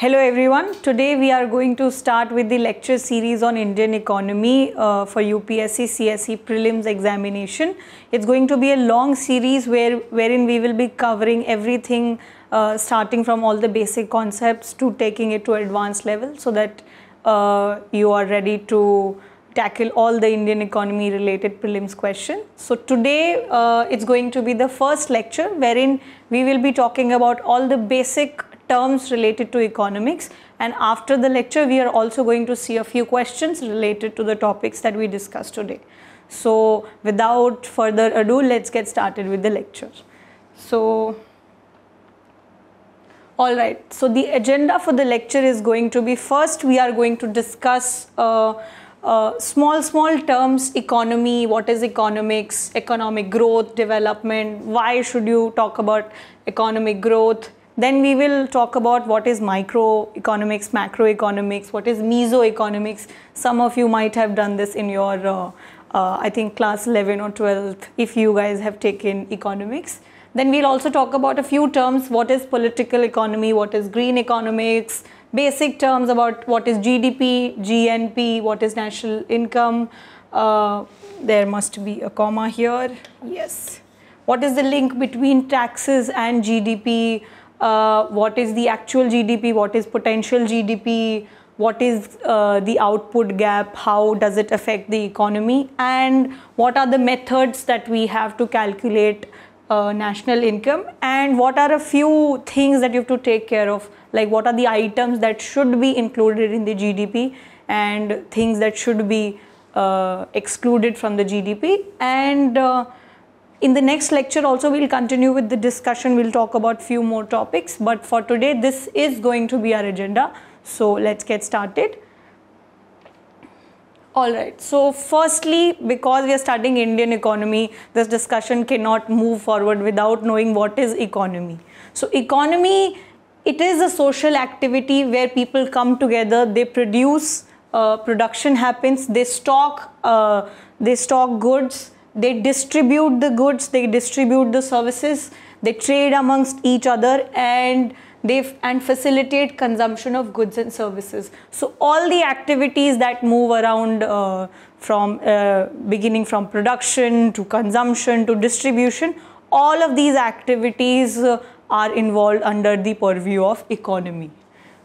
Hello everyone. Today we are going to start with the lecture series on Indian economy uh, for UPSC CSE prelims examination. It's going to be a long series where wherein we will be covering everything uh, starting from all the basic concepts to taking it to advanced level so that uh, you are ready to tackle all the Indian economy related prelims question. So today uh, it's going to be the first lecture wherein we will be talking about all the basic terms related to economics and after the lecture we are also going to see a few questions related to the topics that we discussed today. So without further ado let's get started with the lecture. So all right so the agenda for the lecture is going to be first we are going to discuss uh, uh, small small terms economy what is economics economic growth development why should you talk about economic growth then we will talk about what is microeconomics, macroeconomics, what is mesoeconomics. Some of you might have done this in your, uh, uh, I think, class 11 or 12, if you guys have taken economics. Then we'll also talk about a few terms, what is political economy, what is green economics, basic terms about what is GDP, GNP, what is national income. Uh, there must be a comma here. Yes. What is the link between taxes and GDP? uh, what is the actual GDP, what is potential GDP, what is uh, the output gap, how does it affect the economy, and what are the methods that we have to calculate uh, national income, and what are a few things that you have to take care of, like what are the items that should be included in the GDP and things that should be uh, excluded from the GDP, and uh, in the next lecture also we'll continue with the discussion. We'll talk about few more topics. But for today, this is going to be our agenda. So let's get started. Alright, so firstly, because we are studying Indian economy, this discussion cannot move forward without knowing what is economy. So economy, it is a social activity where people come together, they produce, uh, production happens, they stock, uh, they stock goods, they distribute the goods they distribute the services they trade amongst each other and they and facilitate consumption of goods and services so all the activities that move around uh, from uh, beginning from production to consumption to distribution all of these activities uh, are involved under the purview of economy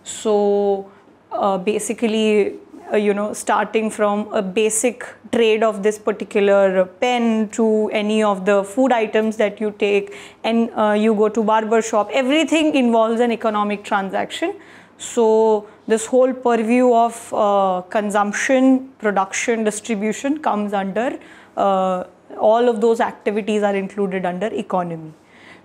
so uh, basically uh, you know, starting from a basic trade of this particular pen to any of the food items that you take and uh, you go to barber shop, everything involves an economic transaction. So this whole purview of uh, consumption, production, distribution comes under, uh, all of those activities are included under economy.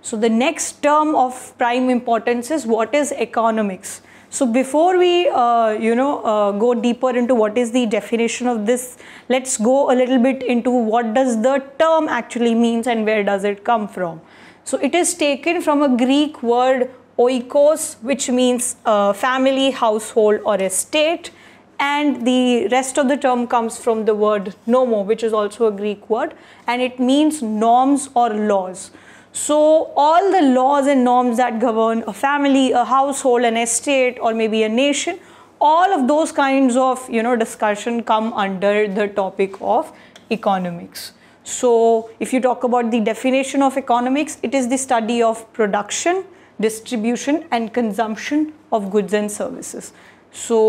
So the next term of prime importance is what is economics? So before we, uh, you know, uh, go deeper into what is the definition of this, let's go a little bit into what does the term actually means and where does it come from. So it is taken from a Greek word oikos, which means uh, family, household or estate. And the rest of the term comes from the word nomo, which is also a Greek word, and it means norms or laws. So, all the laws and norms that govern a family, a household, an estate, or maybe a nation, all of those kinds of you know discussion come under the topic of economics. So, if you talk about the definition of economics, it is the study of production, distribution, and consumption of goods and services. So,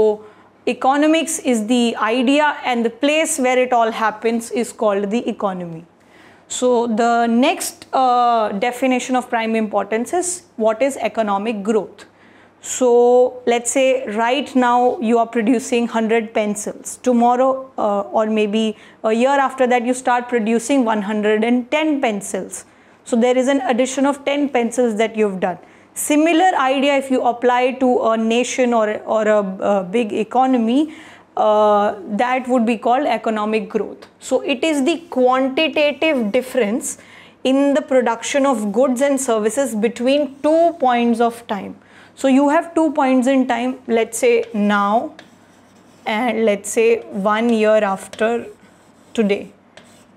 economics is the idea and the place where it all happens is called the economy. So the next uh, definition of prime importance is what is economic growth. So let's say right now you are producing 100 pencils. Tomorrow uh, or maybe a year after that you start producing 110 pencils. So there is an addition of 10 pencils that you've done. Similar idea if you apply to a nation or, or a, a big economy, uh, that would be called economic growth. So it is the quantitative difference in the production of goods and services between two points of time. So you have two points in time, let's say now and let's say one year after today.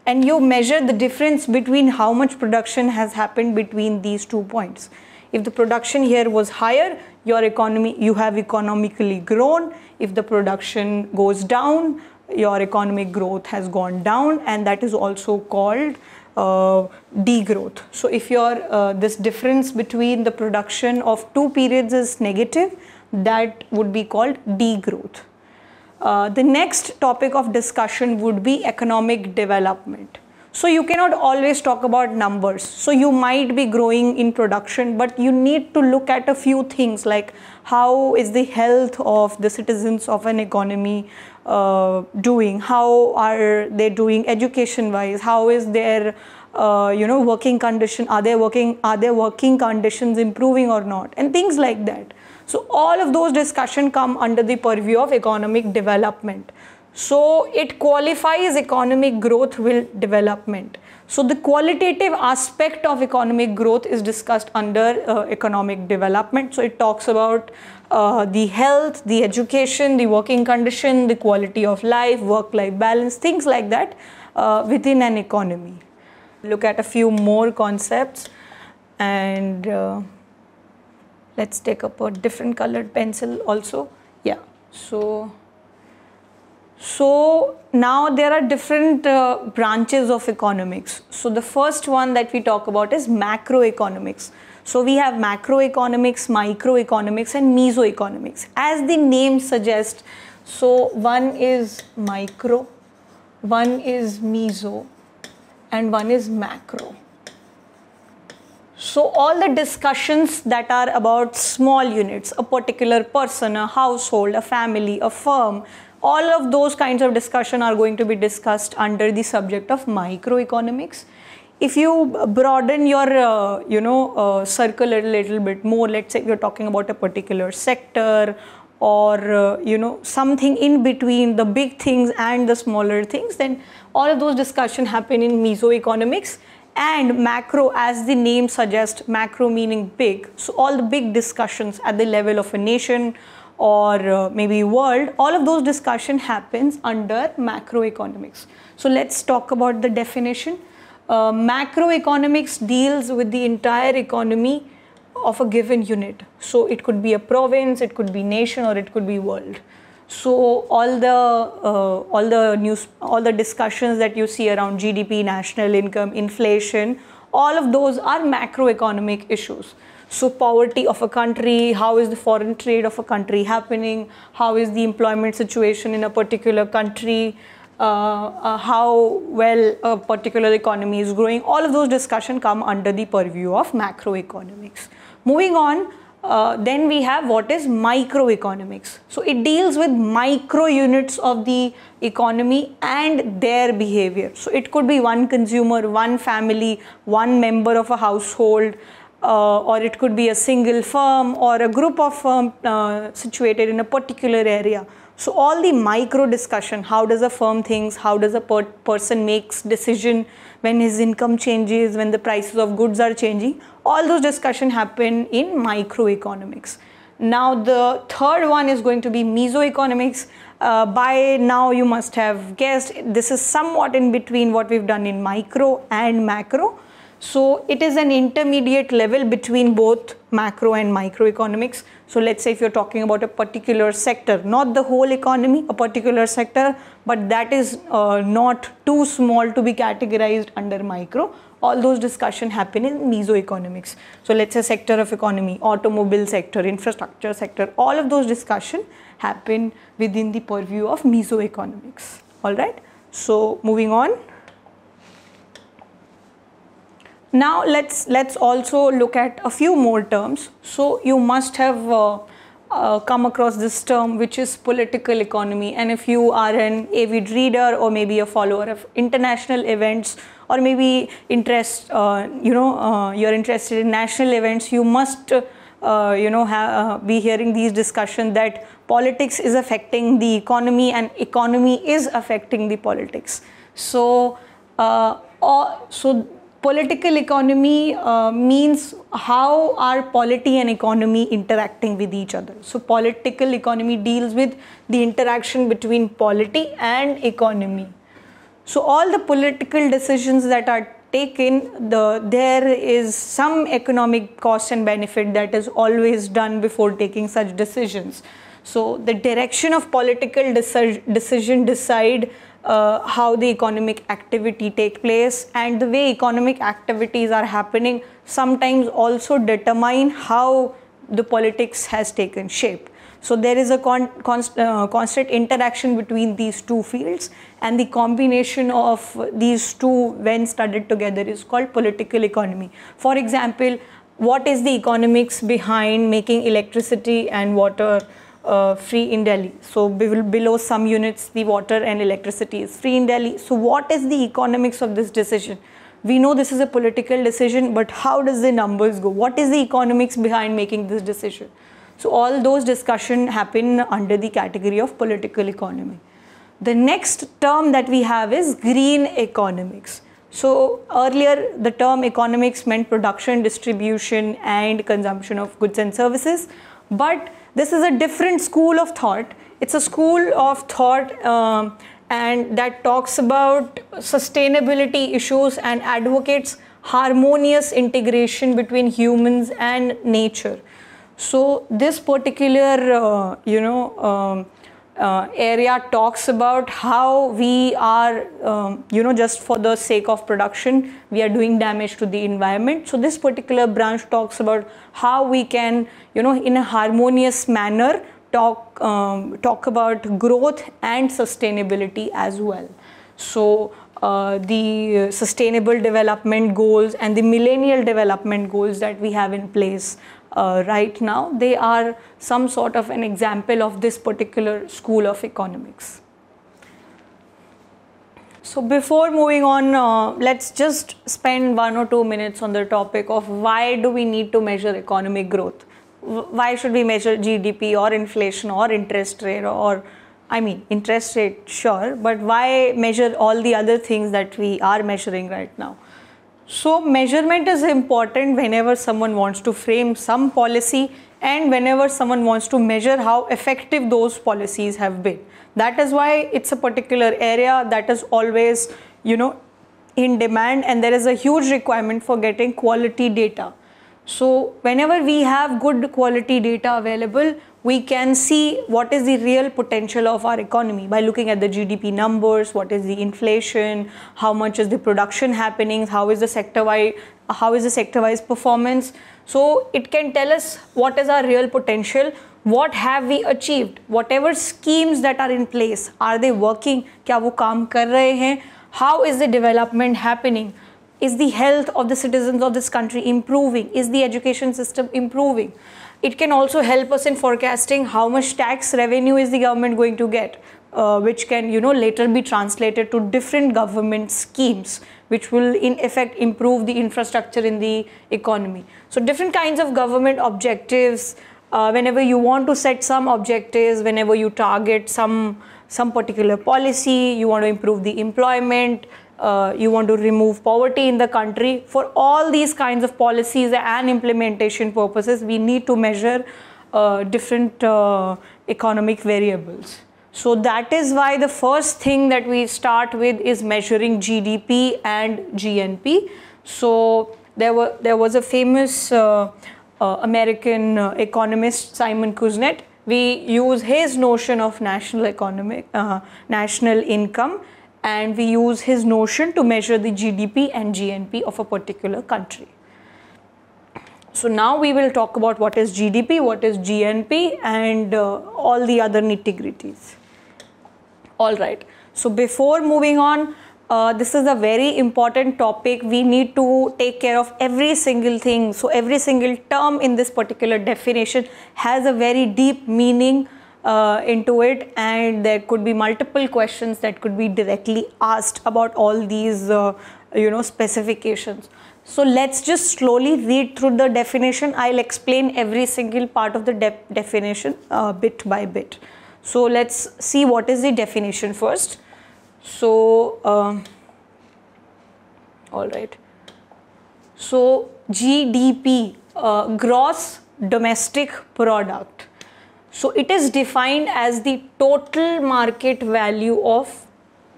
And you measure the difference between how much production has happened between these two points. If the production here was higher, your economy, you have economically grown. If the production goes down, your economic growth has gone down and that is also called uh, degrowth. So if your uh, this difference between the production of two periods is negative, that would be called degrowth. Uh, the next topic of discussion would be economic development. So you cannot always talk about numbers. So you might be growing in production, but you need to look at a few things like how is the health of the citizens of an economy uh, doing? How are they doing education-wise? How is their uh, you know working condition? Are they working? Are their working conditions improving or not? And things like that. So all of those discussion come under the purview of economic development. So it qualifies economic growth with development. So the qualitative aspect of economic growth is discussed under uh, economic development. So it talks about uh, the health, the education, the working condition, the quality of life, work-life balance, things like that uh, within an economy. Look at a few more concepts and uh, let's take up a different colored pencil also. Yeah. So. So now there are different uh, branches of economics. So the first one that we talk about is macroeconomics. So we have macroeconomics, microeconomics and mesoeconomics. As the name suggests, so one is micro, one is meso and one is macro. So all the discussions that are about small units, a particular person, a household, a family, a firm, all of those kinds of discussion are going to be discussed under the subject of microeconomics if you broaden your uh, you know uh, circle a little bit more let's say you're talking about a particular sector or uh, you know something in between the big things and the smaller things then all of those discussion happen in mesoeconomics and macro as the name suggests macro meaning big so all the big discussions at the level of a nation or uh, maybe world, all of those discussion happens under macroeconomics. So let's talk about the definition. Uh, macroeconomics deals with the entire economy of a given unit. So it could be a province, it could be nation, or it could be world. So all the uh, all the news, all the discussions that you see around GDP, national income, inflation, all of those are macroeconomic issues so poverty of a country how is the foreign trade of a country happening how is the employment situation in a particular country uh, uh, how well a particular economy is growing all of those discussion come under the purview of macroeconomics moving on uh, then we have what is microeconomics. So it deals with micro units of the economy and their behavior. So it could be one consumer, one family, one member of a household, uh, or it could be a single firm or a group of firm uh, situated in a particular area. So all the micro discussion, how does a firm thinks, how does a per person makes decision when his income changes, when the prices of goods are changing, all those discussion happen in microeconomics. Now the third one is going to be mesoeconomics. Uh, by now you must have guessed, this is somewhat in between what we've done in micro and macro. So it is an intermediate level between both macro and microeconomics. So let's say if you're talking about a particular sector, not the whole economy, a particular sector, but that is uh, not too small to be categorized under micro. All those discussion happen in mesoeconomics. So let's say sector of economy, automobile sector, infrastructure sector, all of those discussion happen within the purview of mesoeconomics. All right. So moving on. Now let's let's also look at a few more terms. So you must have uh, uh, come across this term which is political economy and if you are an avid reader or maybe a follower of international events or maybe interest uh, you know uh, you're interested in national events you must uh, you know uh, be hearing these discussions that politics is affecting the economy and economy is affecting the politics so so political economy uh, means how are polity and economy interacting with each other so political economy deals with the interaction between polity and economy so all the political decisions that are taken the there is some economic cost and benefit that is always done before taking such decisions so the direction of political deci decision decide uh, how the economic activity take place and the way economic activities are happening sometimes also determine how the politics has taken shape. So there is a con const uh, constant interaction between these two fields and the combination of these two when studied together is called political economy. For example, what is the economics behind making electricity and water uh, free in Delhi. So below some units, the water and electricity is free in Delhi. So what is the economics of this decision? We know this is a political decision, but how does the numbers go? What is the economics behind making this decision? So all those discussion happen under the category of political economy. The next term that we have is green economics. So earlier the term economics meant production, distribution and consumption of goods and services. But this is a different school of thought. It's a school of thought um, and that talks about sustainability issues and advocates harmonious integration between humans and nature. So this particular, uh, you know, um, uh, area talks about how we are, um, you know, just for the sake of production, we are doing damage to the environment. So this particular branch talks about how we can, you know, in a harmonious manner talk um, talk about growth and sustainability as well. So uh, the sustainable development goals and the millennial development goals that we have in place uh, right now. They are some sort of an example of this particular school of economics. So before moving on, uh, let's just spend one or two minutes on the topic of why do we need to measure economic growth? Why should we measure GDP or inflation or interest rate or I mean interest rate sure, but why measure all the other things that we are measuring right now? So measurement is important whenever someone wants to frame some policy and whenever someone wants to measure how effective those policies have been. That is why it's a particular area that is always, you know, in demand and there is a huge requirement for getting quality data so whenever we have good quality data available, we can see what is the real potential of our economy by looking at the GDP numbers, what is the inflation, how much is the production happening, how is the sector wise, how is the sector wise performance. So it can tell us what is our real potential, what have we achieved, whatever schemes that are in place, are they working, how is the development happening, is the health of the citizens of this country improving? Is the education system improving? It can also help us in forecasting how much tax revenue is the government going to get, uh, which can you know later be translated to different government schemes, which will in effect improve the infrastructure in the economy. So different kinds of government objectives. Uh, whenever you want to set some objectives, whenever you target some some particular policy, you want to improve the employment, uh, you want to remove poverty in the country. For all these kinds of policies and implementation purposes, we need to measure uh, different uh, economic variables. So that is why the first thing that we start with is measuring GDP and GNP. So there, were, there was a famous uh, uh, American uh, economist, Simon Kuznet. We use his notion of national economic, national income and we use his notion to measure the GDP and GNP of a particular country. So now we will talk about what is GDP, what is GNP and uh, all the other nitty gritties. Alright, so before moving on, uh, this is a very important topic. We need to take care of every single thing. So every single term in this particular definition has a very deep meaning uh, into it and there could be multiple questions that could be directly asked about all these uh, you know specifications so let's just slowly read through the definition i'll explain every single part of the de definition uh, bit by bit so let's see what is the definition first so um, all right so gdp uh, gross domestic product so it is defined as the total market value of,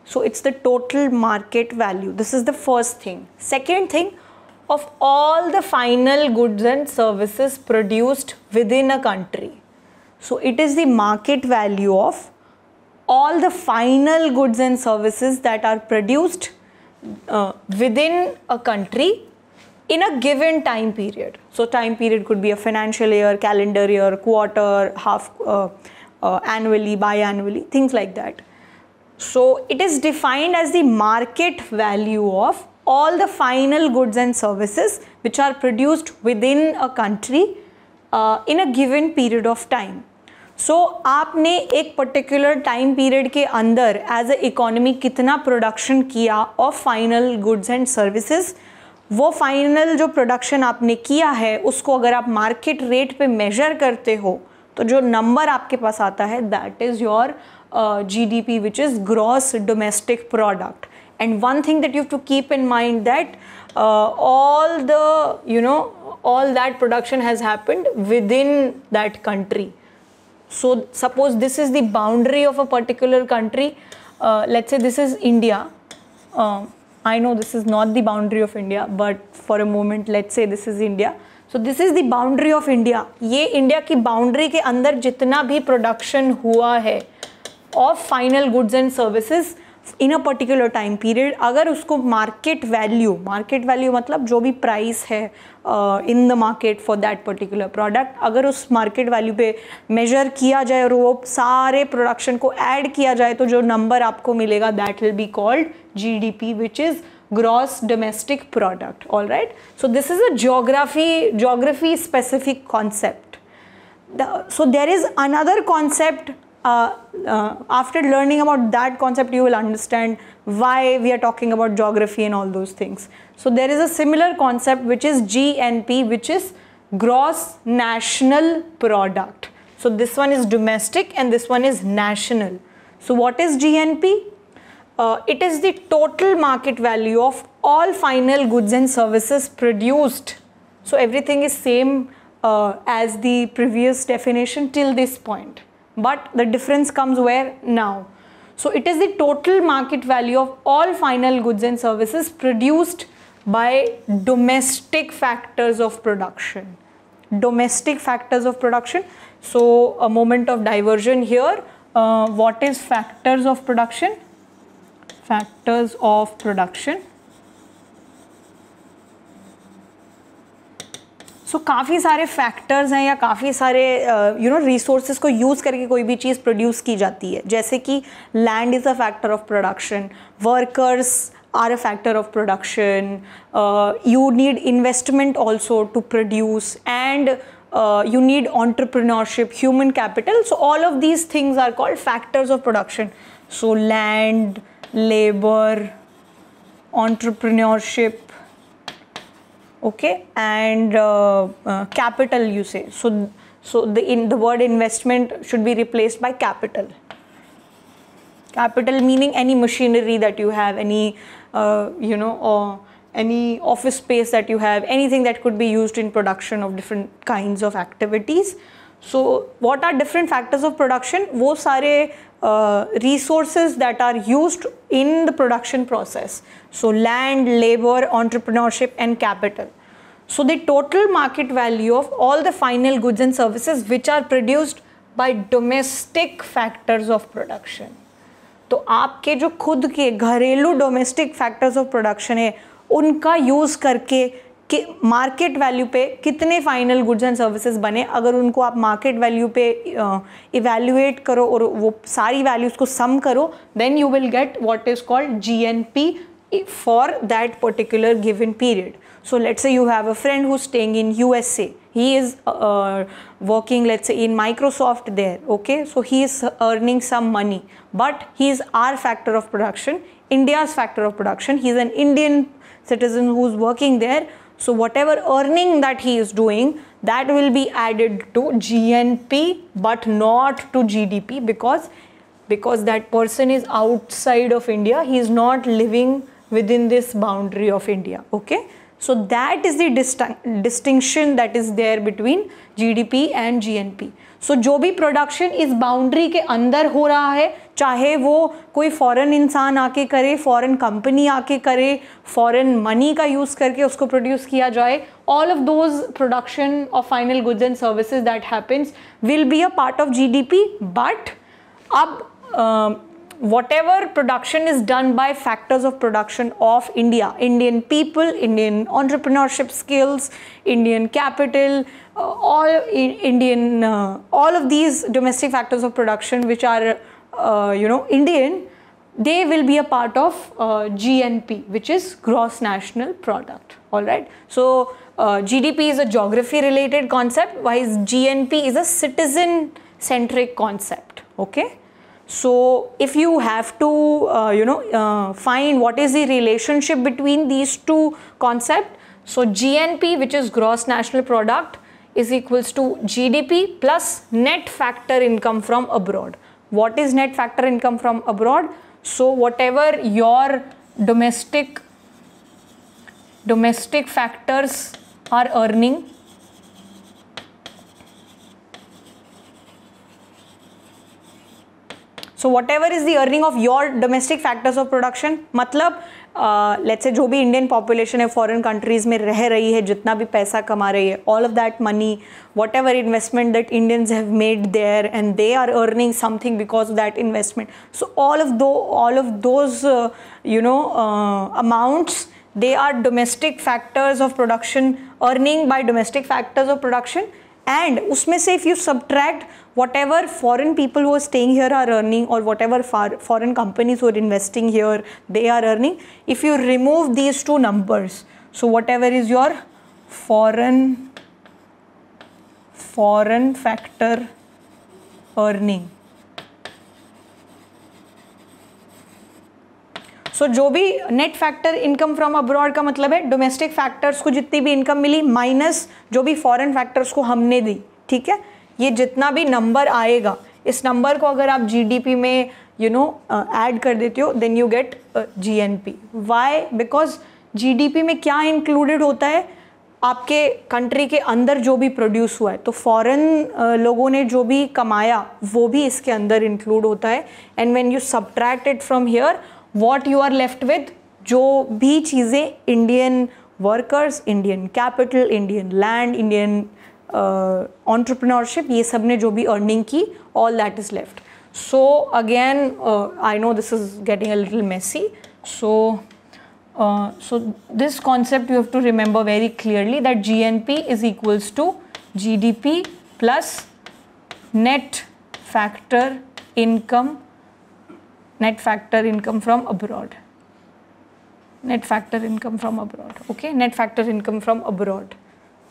so it's the total market value. This is the first thing. Second thing, of all the final goods and services produced within a country. So it is the market value of all the final goods and services that are produced uh, within a country in a given time period. So time period could be a financial year, calendar year, quarter, half, uh, uh, annually, biannually, things like that. So it is defined as the market value of all the final goods and services which are produced within a country uh, in a given period of time. so, आपने एक particular time period के अंदर as a economy कितना production किया of final goods and services वो final जो production आपने किया है उसको अगर आप मार्केट रेट पे मेजर करते हो तो जो नंबर आपके पास आता है that is your G D P which is gross domestic product and one thing that you to keep in mind that all the you know all that production has happened within that country so suppose this is the boundary of a particular country let's say this is India I know this is not the boundary of India, but for a moment, let's say this is India. So this is the boundary of India ये India की boundary के अंदर जितना भी production हुआ है of final goods and services in a particular time period अगर उसको मार्केट वैल्यू मार्केट वैल्यू मतलब जो भी प्राइस है in the market for that particular product अगर उस मार्केट वैल्यू पे मेजर किया जाए और वो सारे प्रोडक्शन को ऐड किया जाए तो जो नंबर आपको मिलेगा that will be called G D P which is gross domestic product all right so this is a geography geography specific concept so there is another concept Uh, uh, after learning about that concept, you will understand why we are talking about geography and all those things. So there is a similar concept which is GNP, which is gross national product. So this one is domestic and this one is national. So what is GNP? Uh, it is the total market value of all final goods and services produced. So everything is same uh, as the previous definition till this point but the difference comes where now so it is the total market value of all final goods and services produced by domestic factors of production domestic factors of production so a moment of diversion here uh, what is factors of production factors of production so काफ़ी सारे factors हैं या काफ़ी सारे you know resources को use करके कोई भी चीज़ प्रोड्यूस की जाती है जैसे कि land is a factor of production workers are a factor of production you need investment also to produce and you need entrepreneurship human capital so all of these things are called factors of production so land labour entrepreneurship okay and uh, uh, capital you say so so the in the word investment should be replaced by capital capital meaning any machinery that you have any uh, you know or any office space that you have anything that could be used in production of different kinds of activities so what are different factors of production wo sare resources that are used in the production process. So land, labor, entrepreneurship and capital. So the total market value of all the final goods and services which are produced by domestic factors of production. तो आपके जो खुद के घरेलू domestic factors of production है उनका use करके कि मार्केट वैल्यू पे कितने फाइनल गुड्स एंड सर्विसेज बने अगर उनको आप मार्केट वैल्यू पे इवेल्यूएट uh, करो और वो सारी वैल्यूज को सम करो then you will get what is called G N P for that particular given period so let's say you have a friend who staying in U S A he is working let's in Microsoft there okay so he is earning some money but he is our factor of production India's factor of production he is an Indian citizen who is working there So whatever earning that he is doing, that will be added to GNP but not to GDP because because that person is outside of India. He is not living within this boundary of India. Okay. So that is the distin distinction that is there between GDP and GNP. so, jo bhi production is boundary ke andar ho raha hai चाहे वो कोई foreign इंसान आके करे foreign company आके करे foreign money का use करके उसको प्रोड्यूस किया जाए all of those production of final goods and services that happens will be a part of G D P but अब whatever production is done by factors of production of India Indian people Indian entrepreneurship skills Indian capital all Indian all of these domestic factors of production which are Uh, you know, Indian, they will be a part of uh, GNP, which is gross national product. All right. So uh, GDP is a geography related concept, while GNP is a citizen centric concept. Okay. So if you have to, uh, you know, uh, find what is the relationship between these two concepts, so GNP, which is gross national product, is equals to GDP plus net factor income from abroad what is net factor income from abroad so whatever your domestic domestic factors are earning so whatever is the earning of your domestic factors of production matlab let's say जो भी Indian population है foreign countries में रह रही है जितना भी पैसा कमा रही है all of that money whatever investment that Indians have made there and they are earning something because of that investment so all of though all of those you know amounts they are domestic factors of production earning by domestic factors of production and usme se if you subtract whatever foreign people who are staying here are earning or whatever foreign companies who are investing here they are earning if you remove these two numbers so whatever is your foreign foreign factor earning so so, जो भी net factor income from abroad का मतलब है domestic factors को जितनी भी income मिली minus जो भी फॉरेन फैक्टर्स को हमने दी ठीक है ये जितना भी नंबर आएगा इस नंबर को अगर आप जीडीपी में यू नो ऐड कर देते हो then you get G N P why because GDP में क्या इंक्लूडेड होता है आपके कंट्री के अंदर जो भी प्रोड्यूस हुआ है तो फॉरेन लोगों ने जो भी कमाया वो भी इसके अंदर इंक्लूड होता है and when you subtract it from here what you are left with जो भी चीज़ें Indian workers Indian capital Indian land Indian entrepreneurship ये सब ने जो भी अर्निंग की all that is left so again I know this is getting a little messy so so this concept you have to remember very clearly that GNP is equals to GDP plus net factor income net factor income from abroad net factor income from abroad okay net factor income from abroad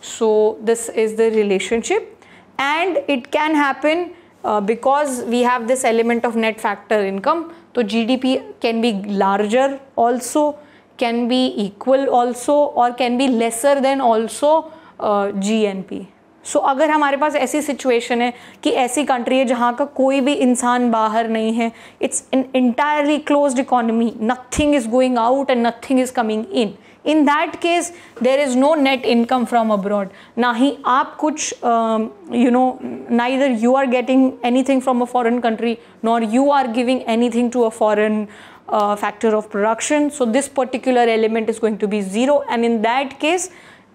so this is the relationship and it can happen uh, because we have this element of net factor income so gdp can be larger also can be equal also or can be lesser than also uh, gnp so so, अगर हमारे पास ऐसी situation है कि ऐसी country है जहाँ का कोई भी इंसान बाहर नहीं है it's an entirely closed economy nothing is going out and nothing is coming in in that case there is no net income from abroad ना ही आप कुछ यू नो ना इधर you are getting anything from a foreign country nor you are giving anything to a foreign factor of production so this particular element is going to be zero and in that case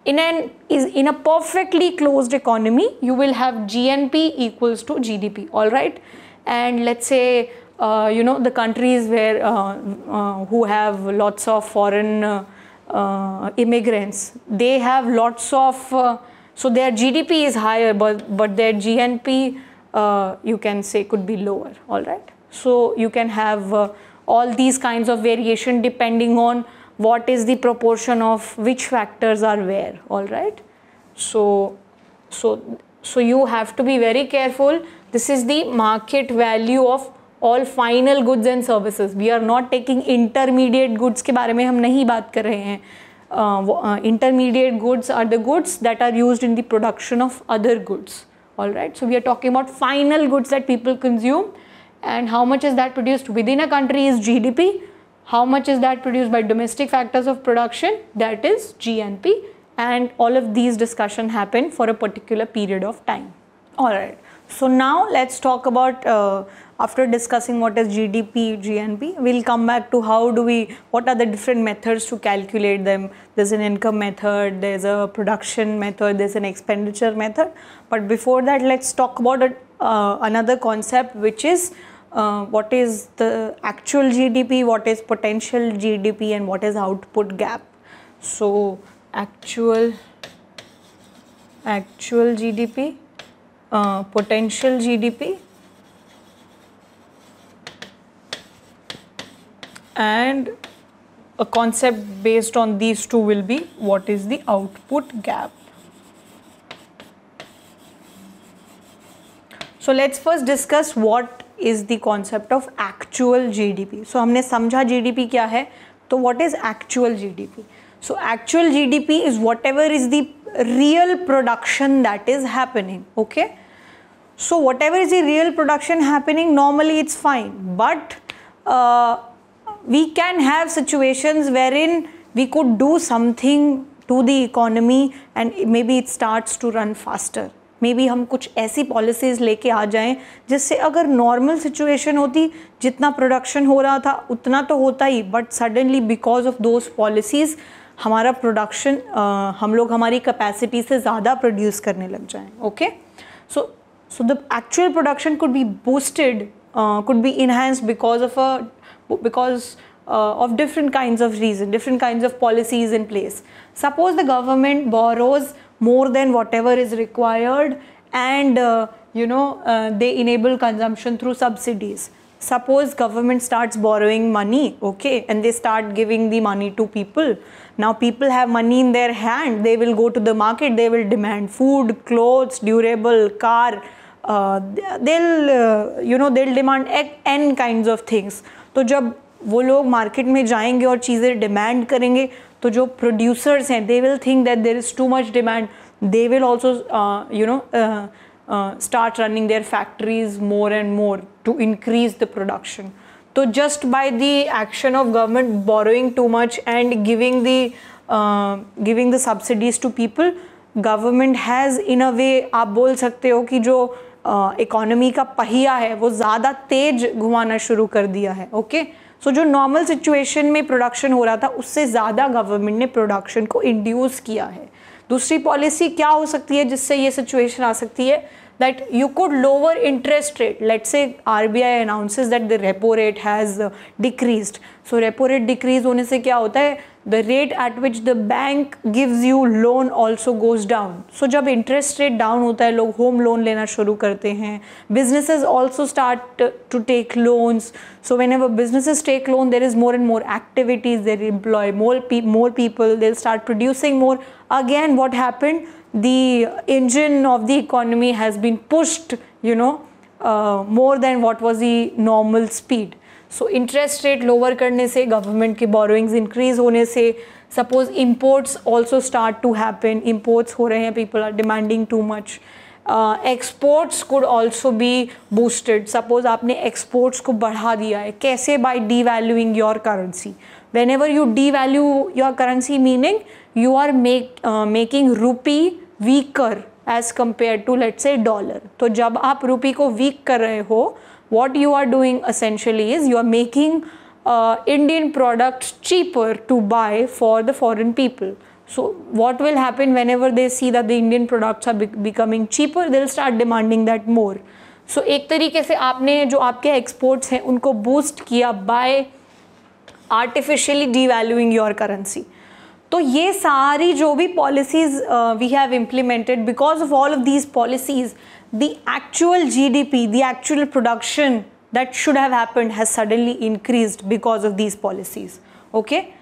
in an is in a perfectly closed economy you will have gnp equals to gdp all right and let's say uh, you know the countries where uh, uh, who have lots of foreign uh, uh, immigrants they have lots of uh, so their gdp is higher but but their gnp you can say could be lower all right so you can have all these kinds of variation depending on what is the proportion of which factors are where all right so so so you have to be very careful this is the market value of all final goods and services. We are not taking intermediate goods के बारे में हम नहीं बात कर रहे हैं Intermediate goods are the goods that are used in the production of other goods. all right so we are talking about final goods that people consume and how much is that produced within a country is gdp how much is that produced by domestic factors of production? That is GNP and all of these discussion happen for a particular period of time. Alright, so now let's talk about uh, after discussing what is GDP, GNP, we'll come back to how do we, what are the different methods to calculate them. There's an income method, there's a production method, there's an expenditure method. But before that, let's talk about a, uh, another concept which is uh, what is the actual GDP, what is potential GDP and what is output gap. So actual actual GDP, uh, potential GDP and a concept based on these two will be what is the output gap. So let's first discuss what is the concept of actual G D P so हमने समझा G D P क्या है तो what is actual G D P so actual G D P is whatever is the real production that is happening okay so whatever is the real production happening normally it's fine but we can have situation wherein we could do something to the economy and may be it start to run faster maybe हम कुछ ऐसी policies लेके आ जाएं जिससे अगर normal situation होती जितना production हो रहा था उतना तो होता ही but suddenly because of those policies हमारा प्रोडक्शन हम लोग हमारी कैपेसिटी से ज़्यादा प्रोड्यूस करने लग जाएं okay so so the actual production could be boosted could be enhance because of a because of different kinds of reason different kinds of policies in place suppose the government borrows more than whatever is required and uh, you know uh, they enable consumption through subsidies suppose government starts borrowing money okay and they start giving the money to people now people have money in their hand they will go to the market they will demand food clothes durable car uh, they'll uh, you know they'll demand n kinds of things So जब वो लोग market में जाएंगे और चीज़ें demand करेंगे तो जो प्रोड्यूसर्स हैं they will think that there is too much demand they will also you know start running their factories more and more to increase the production तो just by the action of government borrowing too much and giving the giving the subsidies to people government has in a way आप बोल सकते हो कि जो economy uh, का पहिया है वो ज़्यादा तेज घुमाना शुरू कर दिया है ओके okay? सो so, जो नॉर्मल सिचुएशन में प्रोडक्शन हो रहा था उससे ज़्यादा गवर्नमेंट ने प्रोडक्शन को इंड्यूस किया है दूसरी पॉलिसी क्या हो सकती है जिससे ये सिचुएशन आ सकती है that you could lower interest rate let say R B I announces that the repo rate has decrease so repo rate decrease होने से क्या होता है the rate at which the bank gives you loan also goes down so जब interest rate down होता है लोग home loan लेना शुरू करते हैं businesses also start to take loans so whenever businesses take loan there is more and more activities they employ more pe more people they'll start producing more again what happened the engine of the economy has been pushed you know uh, more than what was the normal speed so interest rate lower करने से government की borrowings increase होने से suppose imports also start to happen imports हो रहे हैं people are demanding too much exports could also be boosted suppose आपने exports को बढ़ा दिया है कैसे by devaluing your currency whenever you devalue your currency meaning you are make making rupee weaker as compare to let's a dollar तो जब आप रूपी को वीक कर रहे हो what you are doing essentially is you are making uh, Indian products cheaper to buy for the foreign people. So, what will happen whenever they see that the Indian products are be becoming cheaper, they'll start demanding that more. So, एक तरीके से आपने जो आपके exports हैं उनको boost किया by artificially devaluing your currency तो ये सारी जो भी policies we have implemented because of all of these policies the actual GDP, the actual production that should have happened has suddenly increased because of these policies. Okay.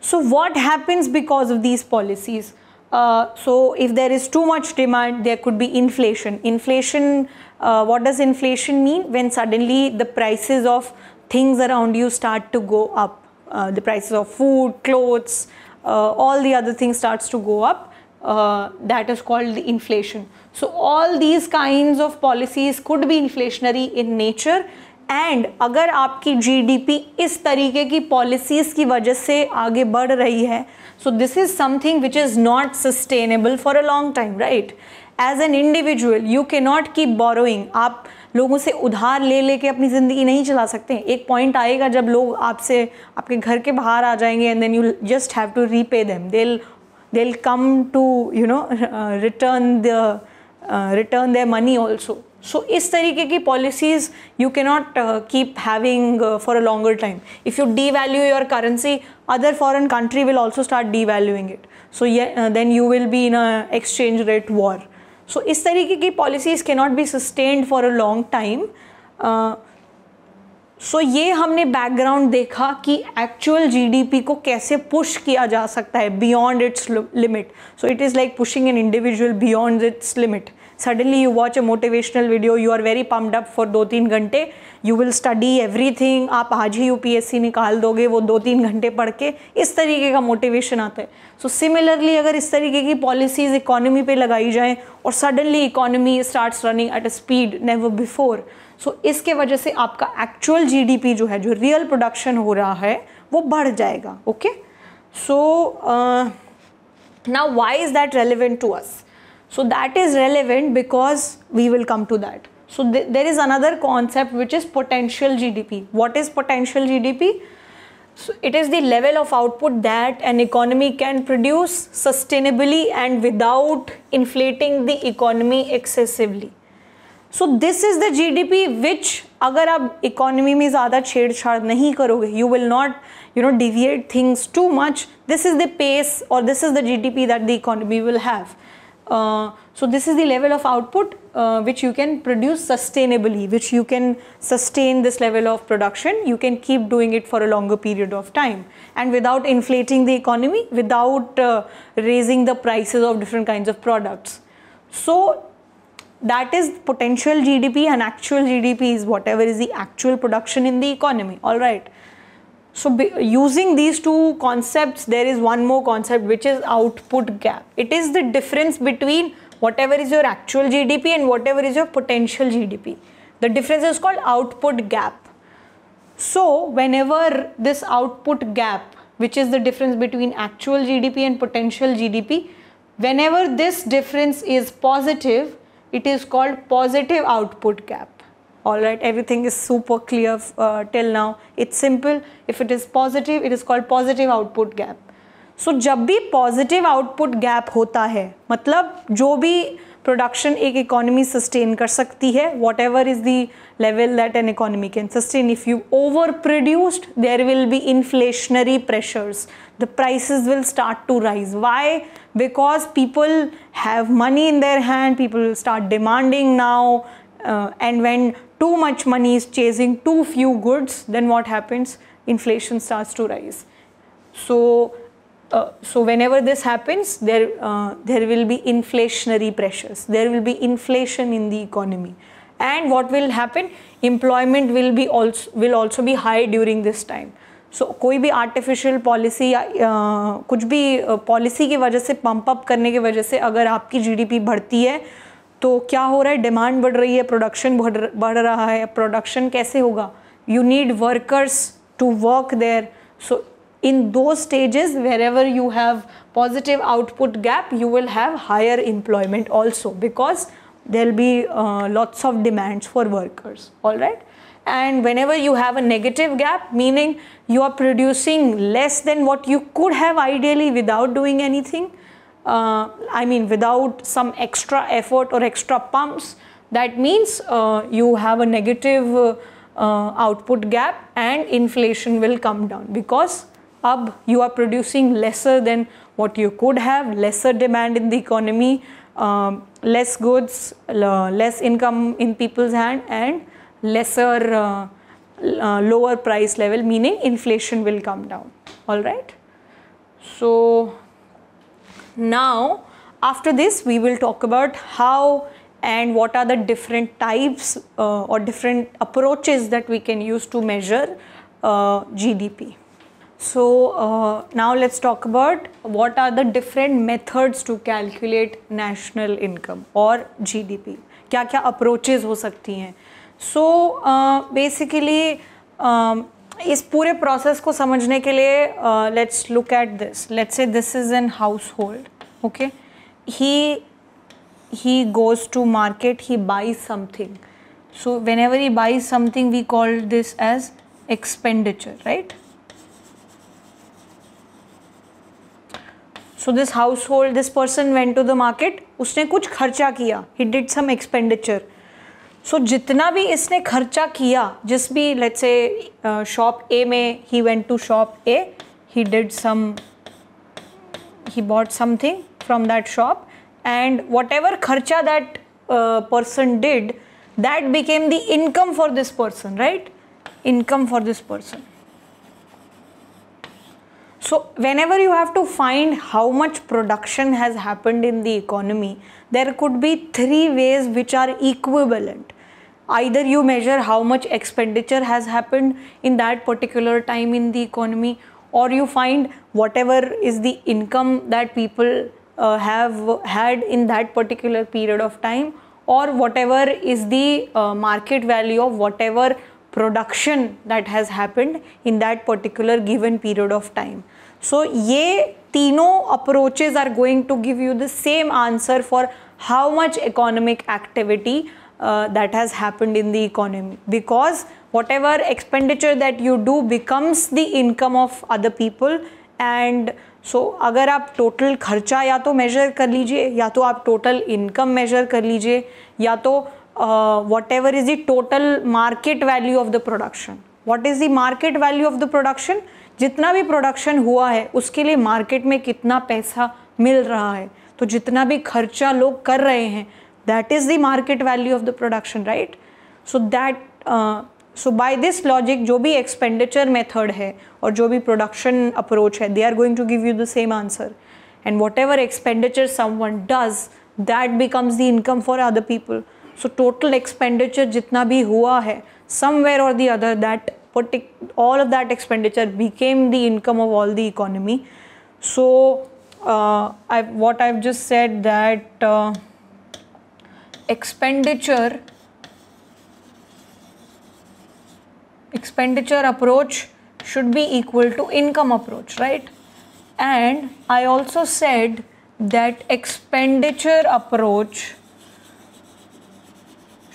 So what happens because of these policies? Uh, so if there is too much demand, there could be inflation. Inflation, uh, what does inflation mean? When suddenly the prices of things around you start to go up. Uh, the prices of food, clothes, uh, all the other things starts to go up. Uh, that is called the inflation. So all these kind of policies could be inflationary in nature and अगर आपकी GDP इस तरीके की policies की वजह से आगे बढ़ रही है so this is something which is not sustainable for a long time right as an individual you can not keep borrowing आप लोगों से उधार ले लेके अपनी ज़िंदगी नहीं चला सकते एक पॉइंट आएगा जब लोग आपसे आपके घर के बाहर आ जाएंगे and then you just have to repay them they come to you know return the return their money also so इस तरीके की policies you can not keep having for a longer time if you devalue your currency other foreign country will also start devaluing it so then you will be in a exchange rate war so इस तरीके की policies can not B sustained for a long time so so, ये हमने background देखा कि actual GDP को कैसे push किया जा सकता है beyond its limit so it is like pushing an individual beyond its limit suddenly you watch a motivational video you are very pumped up for दो तीन घंटे यू विल स्टडी एवरीथिंग आप आज ही यूपीएससी निकाल दोगे वो दो तीन घंटे पढ़ के इस तरीके का मोटिवेशन आता है सो so, सिमिलरली अगर इस तरीके की पॉलिसीज़ इकोनॉमी पे लगाई जाएँ और suddenly economy starts running at a speed never before so so, इसके वजह से आपका एक्चुअल जीडीपी जो है जो रियल प्रोडक्शन हो रहा है वो बढ़ जाएगा okay so now why is that relevant to us so that is relevant because we will come to that so there is another concept which is potential G D P what is potential G D P so it is the level of output that an economy can produce sustainably and without inflating the economy excessively so this is the GDP which अगर आप economy में ज़्यादा छेड़छाड़ नहीं करोगे you will not you know deviate things too much this is the pace और this is the GDP that the economy will have so this is the level of output uh, which you can produce sustainably which you can sustain this level of production you can keep doing it for a longer period of time and without inflating the economy without uh, raising the prices of different kinds of products so that is potential GDP and actual GDP is whatever is the actual production in the economy. All right. So using these two concepts, there is one more concept which is output gap. It is the difference between whatever is your actual GDP and whatever is your potential GDP. The difference is called output gap. So whenever this output gap, which is the difference between actual GDP and potential GDP, whenever this difference is positive, it is called positive output gap all right everything is super clear uh, till now it's simple if it is positive it is called positive output gap so जब भी positive output gap होता है मतलब जो भी production एक economy sustain कर सकती है whatever is the level that an economy can sustain if you over produced there will be inflationary pressures the price will start to rise why because people have money in their hand people will start demanding now and when too much money is chasing too few goods then what happens inflation start to rise so so whenever this happens, there, uh, there will be inflationary pressures. There will be inflation in the economy. And what will happen? Employment will, be also, will also be high during this time. So so, कोई भी artificial policy या कुछ भी policy की वजह से pump up करने की वजह से अगर आपकी जीडीपी बढ़ती है तो क्या हो रहा है डिमांड बढ़ रही है प्रोडक्शन बढ़ बढ़ रहा है प्रोडक्शन कैसे होगा you need workers to work there so in those stages wherever you have positive output gap you will have higher employment also because there will be uh, lots of demands for workers all right and whenever you have a negative gap meaning you are producing less than what you could have ideally without doing anything uh, I mean without some extra effort or extra pumps that means uh, you have a negative uh, output gap and inflation will come down because ab you are producing lesser than what you could have, lesser demand in the economy, um, less goods, less income in people's hand and lesser uh, uh, lower price level meaning inflation will come down. Alright. So now after this we will talk about how and what are the different types uh, or different approaches that we can use to measure GDP. So uh, now let's talk about what are the different methods to calculate national income or GDP. क्या क्या approaches हो सकती So uh, basically um, इस पूरे process को समझने के uh, let's look at this. Let's say this is an household. Okay, he he goes to market. He buys something. So whenever he buys something, we call this as expenditure, right? So this household this person went to the market उसने कुछ खर्चा किया ही did some expenditure so जितना भी इसने खर्चा किया जिस भी लेट्स से शॉप ए में he went to shop A he did some he bought something from that shop and whatever खर्चा that person did that became the income for this person right income for this person So, whenever you have to find how much production has happened in the economy, there could be three ways which are equivalent. Either you measure how much expenditure has happened in that particular time in the economy, or you find whatever is the income that people uh, have had in that particular period of time, or whatever is the uh, market value of whatever production that has happened in that particular given period of time. So ये तीनों approaches are going to give you the same answer for how much economic activity that has happened in the economy because whatever expenditure that you do becomes the income of other people and so अगर आप total खर्चा या तो major कर लीजिए या तो आप टोटल इनकम मेजर कर लीजिए या तो whatever is the total market value of the production what is the market value of the production जितना भी प्रोडक्शन हुआ है उसके लिए मार्केट में कितना पैसा मिल रहा है तो जितना भी खर्चा लोग कर रहे हैं that is the market value of the production right so that so by this logic जो भी एक्सपेंडिचर मेथड है और जो भी प्रोडक्शन अप्रोच है they are going to give you the same answer and whatever expenditure someone does that becomes the income for other people so total expenditure जितना भी हुआ है समवेयर और the other that all of that expenditure became the income of all the economy so uh, I've, what i've just said that uh, expenditure expenditure approach should be equal to income approach right and i also said that expenditure approach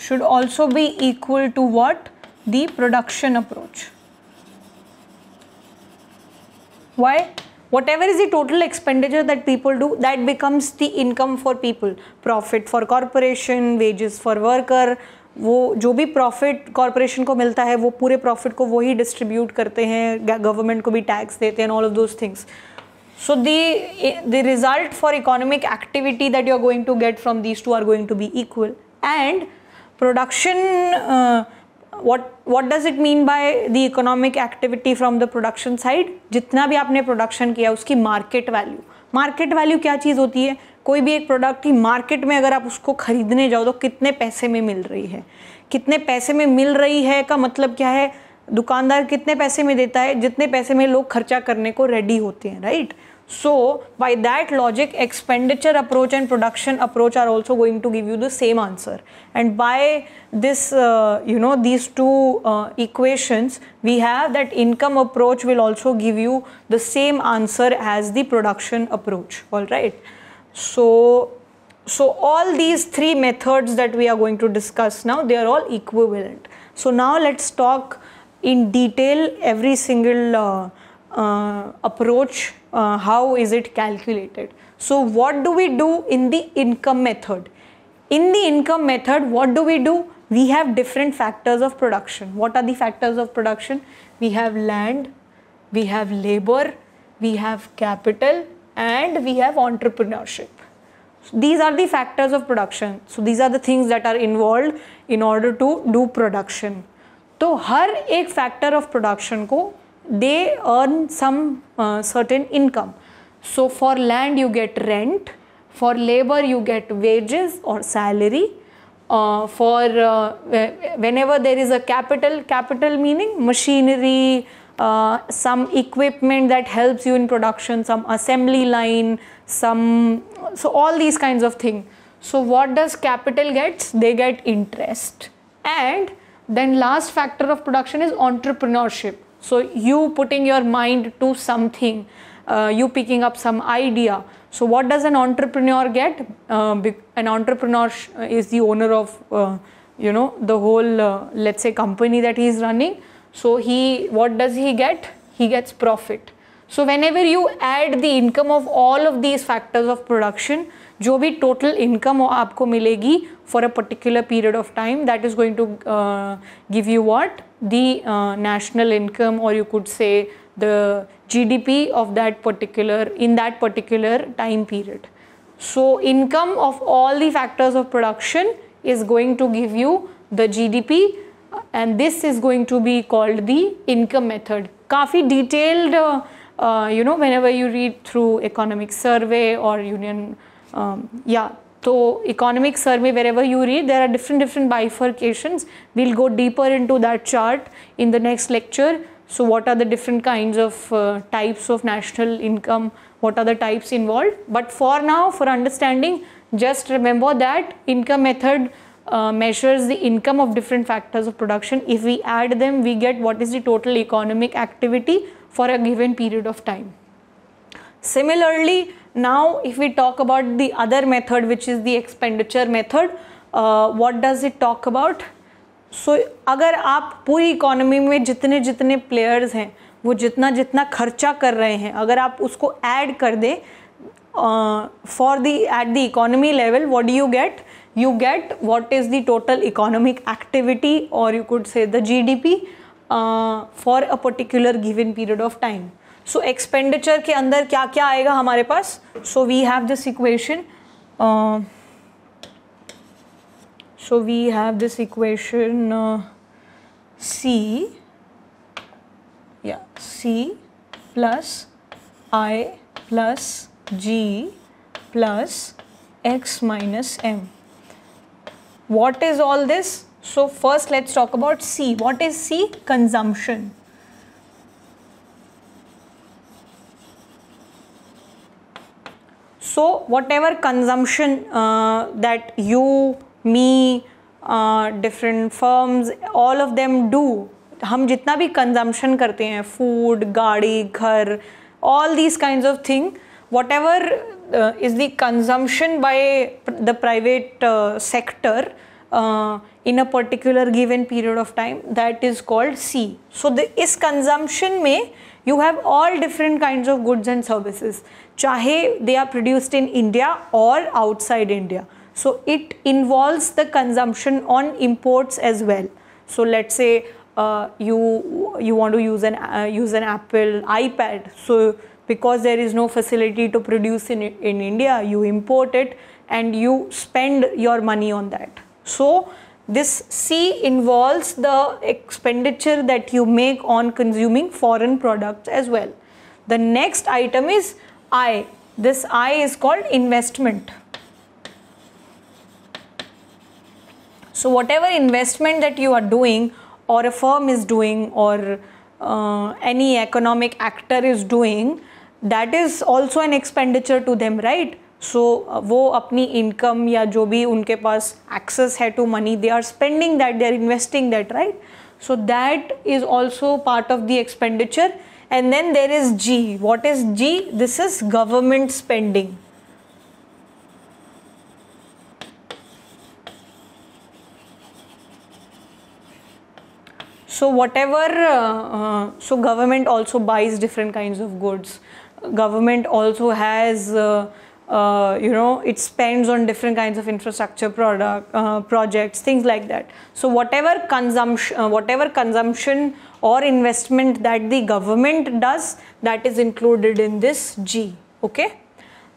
should also be equal to what the production approach. Why? Whatever is the total expenditure that people do, that becomes the income for people. Profit for corporation, wages for worker, वो जो भी profit corporation को मिलता है वो पूरे profit को वही डिस्ट्रीब्यूट करते हैं गवर्नमेंट को भी टैक्स देते हैं all of those things so the the result for economic activity that you are going to get from these two are going to be equal and production what what does it mean by the economic activity from the production side जितना भी आपने production किया उसकी market value market value क्या चीज़ होती है कोई भी एक प्रोडक्ट की मार्केट में अगर आप उसको ख़रीदने जाओ तो कितने पैसे में मिल रही है कितने पैसे में मिल रही है का मतलब क्या है दुकानदार कितने पैसे में देता है जितने पैसे में लोग खर्चा करने को रेडी होते हैं right right? So by that logic, expenditure approach and production approach are also going to give you the same answer. And by this, uh, you know, these two uh, equations, we have that income approach will also give you the same answer as the production approach. All right. So, so all these three methods that we are going to discuss now, they are all equivalent. So now let's talk in detail every single uh, uh approach uh, how is it calculated. So what do we do in the income method? In the income method, what do we do? We have different factors of production. What are the factors of production? We have land, we have labor, we have capital and we have entrepreneurship. So these are the factors of production. So these are the things that are involved in order to do production. तो हर एक factor of production को they earn some uh, certain income. So for land you get rent, for labor you get wages or salary, uh, for uh, whenever there is a capital, capital meaning machinery, uh, some equipment that helps you in production, some assembly line, some, so all these kinds of things. So what does capital gets? They get interest. And then last factor of production is entrepreneurship. So you putting your mind to something, uh, you picking up some idea. So what does an entrepreneur get? Uh, an entrepreneur uh, is the owner of, uh, you know, the whole, uh, let's say, company that he is running. So he, what does he get? He gets profit. So whenever you add the income of all of these factors of production, जो भी total income आपको मिलेगी for a particular period of time that is going to uh, give you what the uh, national income or you could say the GDP of that particular in that particular time period. So income of all the factors of production is going to give you the GDP and this is going to be called the income method. Kafi detailed uh, uh, you know whenever you read through economic survey or union um, yeah so economic survey wherever you read there are different different bifurcations. We will go deeper into that chart in the next lecture. So what are the different kinds of uh, types of national income, what are the types involved. But for now for understanding just remember that income method uh, measures the income of different factors of production. If we add them we get what is the total economic activity for a given period of time. Similarly, Now, if we talk about the other method, which is the expenditure method, uh, what does it talk about? So so, अगर आप पूरी economy में जितने जितने players हैं वो जितना जितना खर्चा कर रहे हैं अगर आप उसको ऐड कर दें for the at the economy level what do you get you get what is the total economic activity or you could say the GDP uh, for a particular given period of time. So expenditure के अंदर क्या क्या आएगा हमारे पास so we have this equation so we have this equation C या C plus I plus G plus X minus M what is all this so first let's talk about C what is C consumption so whatever consumption that you me different firms all of them do हम जितना भी consumption करते हैं food गाड़ी घर all these kind of thing whatever is the consumption by the private sector in a particular given period of time that is called C so the इस consumption में you have all different kinds of goods and services chahe they are produced in india or outside india so it involves the consumption on imports as well so let's say uh, you you want to use an uh, use an apple ipad so because there is no facility to produce in in india you import it and you spend your money on that so this C involves the expenditure that you make on consuming foreign products as well. The next item is I. This I is called investment. So whatever investment that you are doing or a firm is doing or uh, any economic actor is doing, that is also an expenditure to them, right? So so, uh, वो अपनी income या जो भी उनके पास access है to money they are spending that they are investing that right so that is also part of the expenditure and then there is G. What is G? This is government spending. So whatever, uh, uh, so government also buys different kinds of goods. Government also has uh, you know, it spends on different kinds of infrastructure product uh, projects, things like that. So whatever consumption, uh, whatever consumption or investment that the government does, that is included in this G. Okay.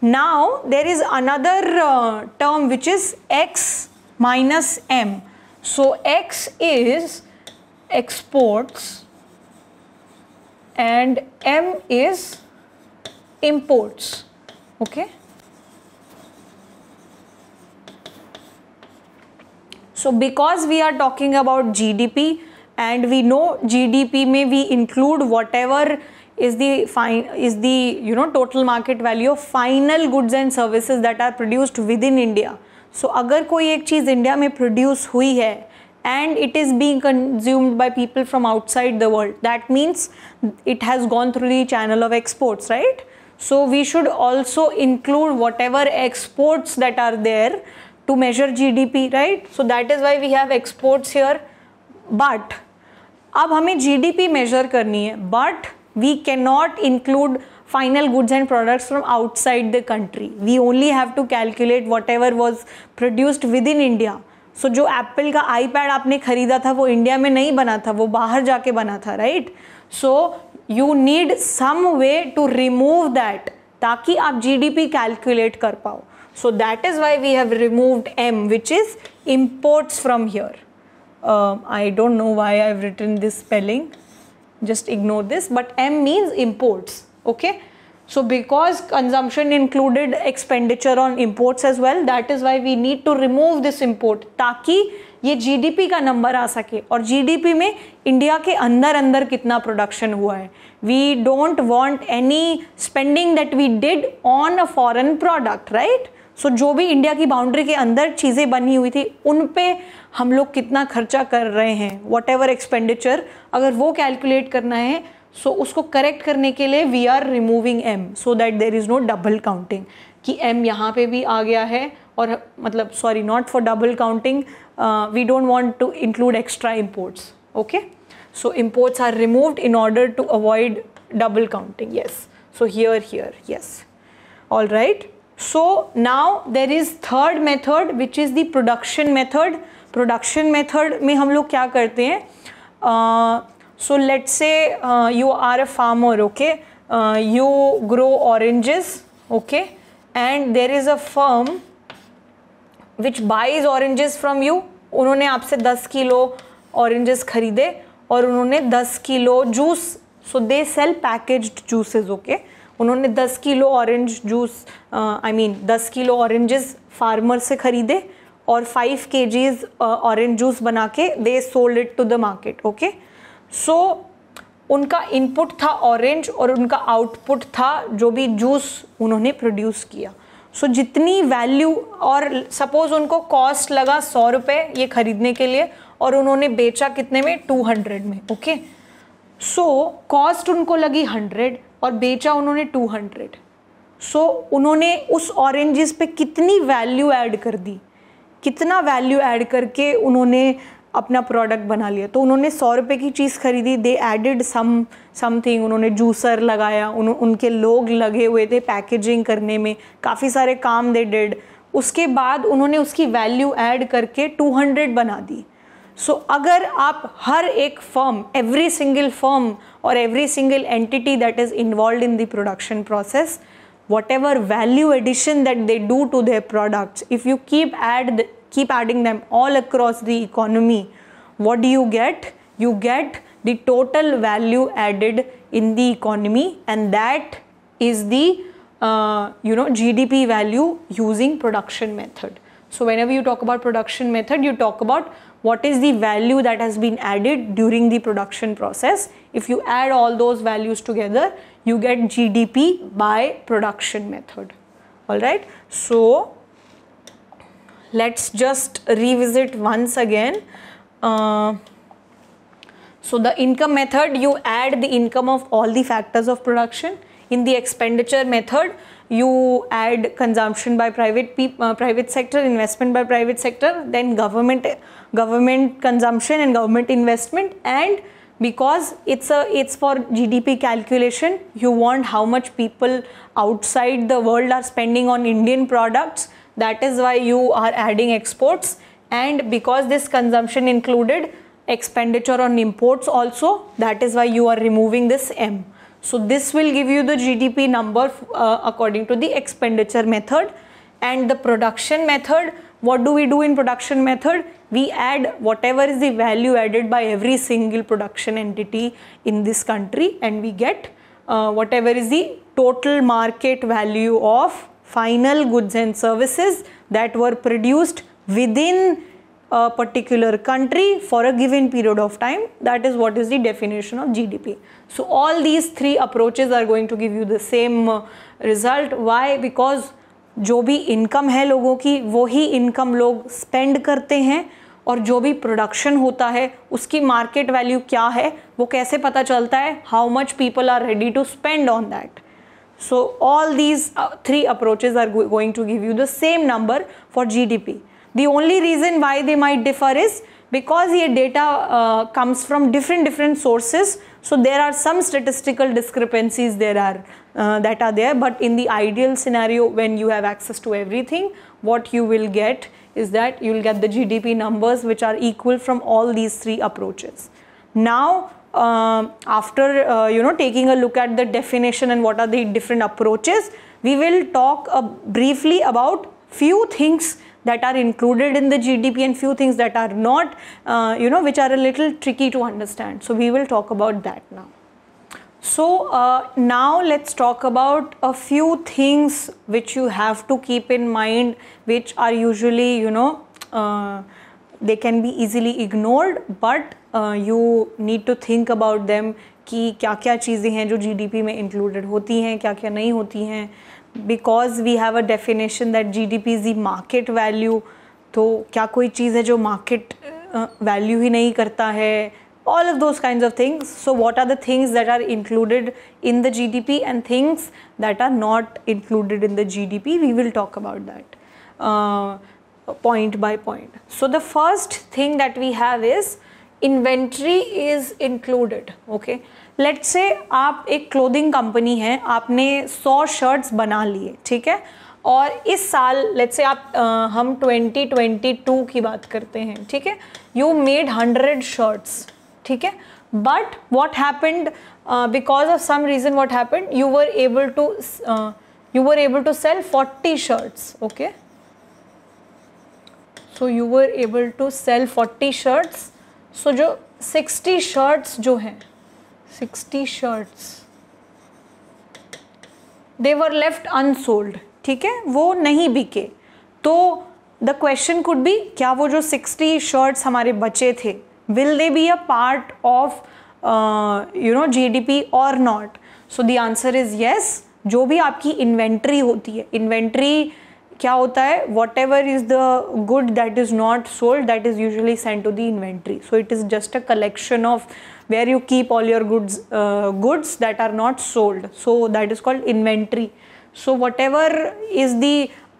Now there is another uh, term which is X minus M. So X is exports and M is imports. Okay. So because we are talking about GDP and we know GDP may we include whatever is the fine is the you know total market value of final goods and services that are produced within India. So agar koi ek चीज़ India may produce hui hai and it is being consumed by people from outside the world that means it has gone through the channel of exports right so we should also include whatever exports that are there to measure GDP, right? So that is why we have exports here. But अब हमें GDP measure करनी है but we cannot include final goods and products from outside the country. We only have to calculate whatever was produced within India. So so, जो Apple का iPad आपने खरीदा था वो इंडिया में नहीं बना था वो बाहर जाके बना था right so you need some way to remove that ताकि आप जीडीपी कैलकुलेट कर पाओ So that is why we have removed M which is imports from here. Uh, I don't know why I've written this spelling. Just ignore this. But M means imports. Okay. So because consumption included expenditure on imports as well, that is why we need to remove this import ye GDP ka number aa sake. Or GDP GDP India ke andar andar अंदर production hua hai. We don't want any spending that we did on a foreign product, right? So so, जो भी India की boundary के अंदर चीज़ें बनी हुई थी उन पे हम लोग कितना खर्चा कर रहे हैं वॉट एवर एक्सपेंडिचर अगर वो कैलकुलेट करना है सो so उसको करेक्ट करने के लिए we are removing M so that there is no double counting कि एम यहाँ पे भी आ गया है और मतलब sorry not for double counting we don't want to include extra imports okay so imports are removed in order to avoid double counting yes so here here yes all right So now there is third method which is the production method. Production method में हम लोग क्या करते हैं So let's say uh, you are a farmer, okay? Uh, you grow oranges, okay? And there is a firm which buys oranges from you. उन्होंने आपसे 10 kilo oranges खरीदे और उन्होंने 10 kilo juice so they sell packaged juices okay? उन्होंने 10 kilo orange juice I mean 10 kilo oranges farmer से ख़रीदे और 5 के जीज ऑरेंज जूस बना के they sold it to the market okay so उनका इनपुट था ऑरेंज और उनका आउटपुट था जो भी जूस उन्होंने प्रोड्यूस किया सो so, जितनी वैल्यू और सपोज़ उनको कॉस्ट लगा सौ रुपये ये ख़रीदने के लिए और उन्होंने बेचा कितने में टू हंड्रेड में ओके सो कॉस्ट उनको लगी हंड्रेड और बेचा उन्होंने टू हंड्रेड सो उन्होंने उस ऑरेंजेस पे कितनी वैल्यू ऐड कर दी कितना वैल्यू ऐड करके उन्होंने अपना प्रोडक्ट बना लिया तो उन्होंने सौ रुपये की चीज़ खरीदी दे एडिड सम समथिंग उन्होंने जूसर लगाया उन, उनके लोग लगे हुए थे पैकेजिंग करने में काफ़ी सारे काम दे डेड उसके बाद उन्होंने उसकी वैल्यू ऐड करके 200 बना दी सो so, अगर आप हर एक फर्म एवरी सिंगल फर्म और every single entity that is involve in the production process whatever value addition that they do to their products if you keep add keep adding them all across the economy what do you get you get the total value added in the economy and that is the uh, you know gdp value using production method so whenever you talk about production method you talk about what is the value that has been added during the production process. If you add all those values together, you get GDP by production method. Alright, so let's just revisit once again. Uh, so the income method, you add the income of all the factors of production. In the expenditure method, you add consumption by private pe- uh, private sector, investment by private sector, then government government consumption and government investment and because it's a it's for gdp calculation you want how much people outside the world are spending on indian products that is why you are adding exports and because this consumption included expenditure on imports also that is why you are removing this m so this will give you the GDP number uh, according to the expenditure method and the production method. What do we do in production method? We add whatever is the value added by every single production entity in this country and we get uh, whatever is the total market value of final goods and services that were produced within a particular country for a given period of time. That is what is the definition of GDP. So all these three approaches are going to give you the same result. Why? Because जो भी income है लोगों की वो ही income लोग spend करते हैं और जो भी प्रोडक्शन होता है उसकी मार्केट वैल्यू क्या है वो कैसे पता चलता है how much people are ready to spend on that so all these three approaches are going to give you the same number for gdp The only reason why they might differ is because your data uh, comes from different different sources so there are some statistical discrepancies there are uh, that are there but in the ideal scenario when you have access to everything what you will get is that you will get the gdp numbers which are equal from all these three approaches now um, uh, after you know taking a look at the definition and what are the different approaches we will talk uh, briefly about few things that are included in the GDP and few things that are not, uh, you know, which are a little tricky to understand. So we will talk about that now. So uh, now let's talk about a few things which you have to keep in mind, which are usually, you know, uh, they can be easily ignored, but uh, you need to think about them कि क्या क्या चीज़ें हैं जो GDP में included होती हैं क्या क्या नहीं होती हैं Because we have a definition that GDP is the market value, so value तो क्या कोई चीज़ है जो market all of those kinds of things so what are the things that are included in the gdp and things that are not included in the gdp we will talk about that uh, point by point so the first thing that we have is inventory is included okay let's say आप एक clothing company है आपने सौ shirts बना लिए ठीक है और इस साल लेट से आप आ, हम 2022 की बात करते हैं ठीक है यू मेड हंड्रेड शर्ट्स ठीक है but what happened because of some reason what happened you were able to you were able to sell 40 shirts okay so you were able to sell 40 shirts so जो 60 shirts जो हैं sixty shirts they were left unsold ठीक है वो नहीं बिके तो the question could be क्या वो जो सिक्सटी शर्ट्स हमारे बचे थे they be a part of you know G D P और not so the answer is yes जो भी आपकी इन्वेंट्री होती है इन्वेंट्री क्या होता है whatever is the good that is not sold that is usually sent to the inventory so it is just a collection of where you keep all your goods goods that are not sold so that is called inventory so so ever is the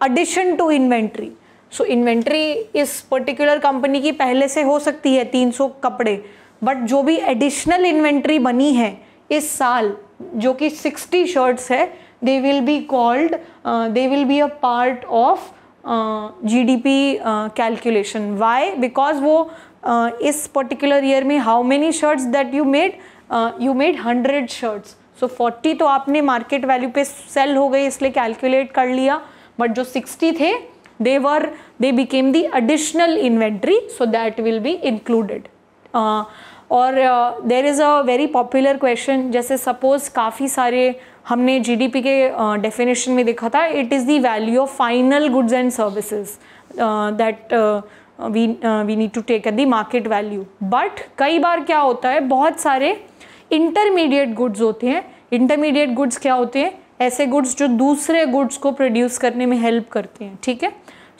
addition to inventory so inventory इस particular company की पहले से हो सकती है तीन सौ कपड़े बट जो भी एडिशनल इन्वेंट्री बनी है इस साल जो कि सिक्सटी शर्ट्स है they will be called uh, they will be a part of uh, GDP uh, calculation why because wo इस पर्टिकुलर ईयर में how many shirts that you made you made hundred shirts so forty तो आपने market value पे cell हो गई इसलिए calculate कर लिया बट जो सिक्सटी थे they were they became the additional inventory so that will be included uh, or uh, there is a very popular question जैसे suppose काफ़ी सारे हमने जीडीपी के डेफिनेशन में देखा था it is the value of final goods and services that we we need to take at the market value but कई बार क्या होता है बहुत सारे इंटरमीडिएट गुड्स होते हैं इंटरमीडिएट गुड्स क्या होते हैं ऐसे गुड्स जो दूसरे गुड्स को प्रोड्यूस करने में हेल्प करते हैं ठीक है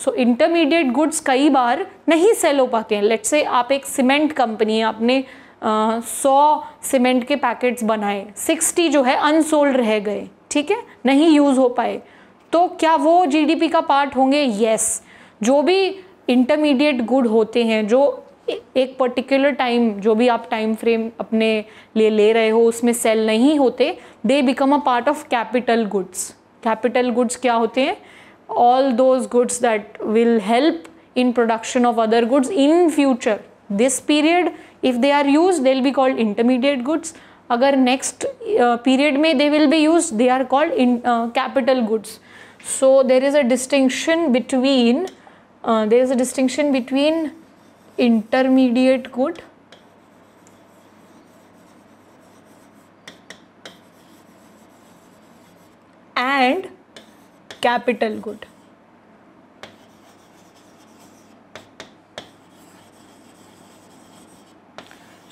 सो इंटरमीडिएट गुड्स कई बार नहीं सेल हो पाते हैं लेट्स से आप एक सीमेंट कंपनी है आपने सौ सीमेंट के पैकेट्स बनाए सिक्सटी जो है अनसोल्ड रह गए ठीक है नहीं यूज़ हो पाए तो क्या वो जीडीपी का पार्ट होंगे येस yes. जो भी इंटरमीडिएट गुड होते हैं जो एक पर्टिकुलर टाइम जो भी आप टाइम फ्रेम अपने लिए ले रहे हो उसमें सेल नहीं होते they become a part of capital goods capital goods क्या होते हैं all those goods that will help in production of other goods in future this period if they are used they will be called intermediate goods अगर next uh, period may they will be used they are called in uh, capital goods so there is a distinction between uh, there is a distinction between intermediate good and capital good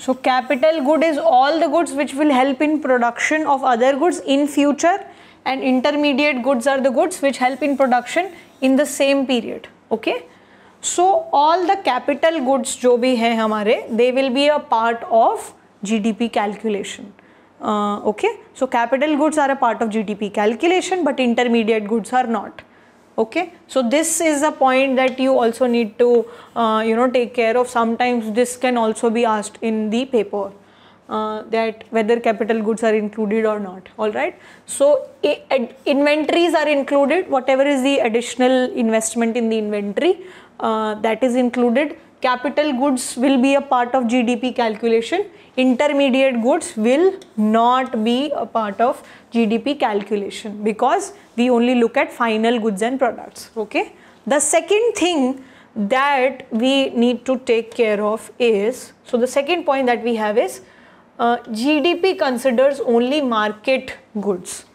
So capital good is all the goods which will help in production of other goods in future and intermediate goods are the goods which help in production in the same period. Okay. So all the capital goods जो भी हैं they will be a part of GDP calculation. Uh, okay. So capital goods are a part of GDP calculation but intermediate goods are not okay so this is a point that you also need to uh, you know take care of sometimes this can also be asked in the paper uh, that whether capital goods are included or not all right so inventories are included whatever is the additional investment in the inventory uh, that is included capital goods will be a part of GDP calculation, intermediate goods will not be a part of GDP calculation because we only look at final goods and products okay the second thing that we need to take care of is so the second point that we have is uh, GDP considers only market goods.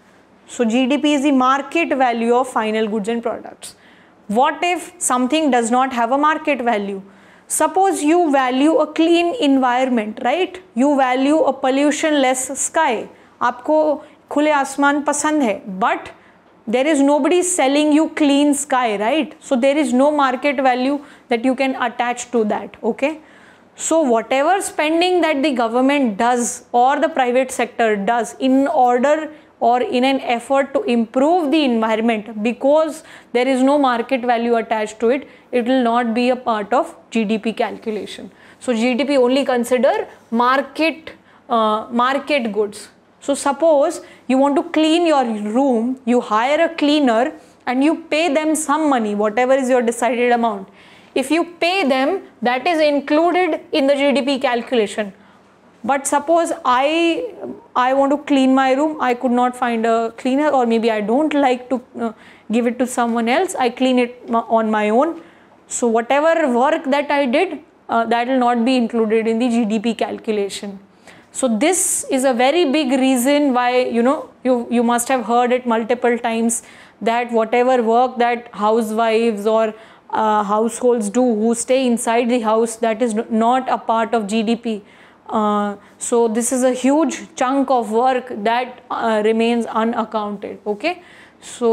So GDP is the market value of final goods and products. What if something does not have a market value? Suppose you value a clean environment, right? You value a pollution less sky. आपको खुले आसमान पसंद है but there is nobody selling you clean sky right so there is no market value that you can attach to that okay so whatever spending that the government does or the private sector does in order or in an effort to improve the environment because there is no market value attached to it it will not be a part of gdp calculation so gdp only consider market uh, market goods so suppose you want to clean your room, you hire a cleaner and you pay them some money, whatever is your decided amount. If you pay them, that is included in the GDP calculation. But suppose I, I want to clean my room, I could not find a cleaner or maybe I don't like to uh, give it to someone else, I clean it on my own. So whatever work that I did, uh, that will not be included in the GDP calculation. So this is a very big reason why you know you you must have heard it multiple times that whatever work that housewives or uh, households do who stay inside the house that is not a part of GDP. Uh, so this is a huge chunk of work that uh, remains unaccounted. Okay, so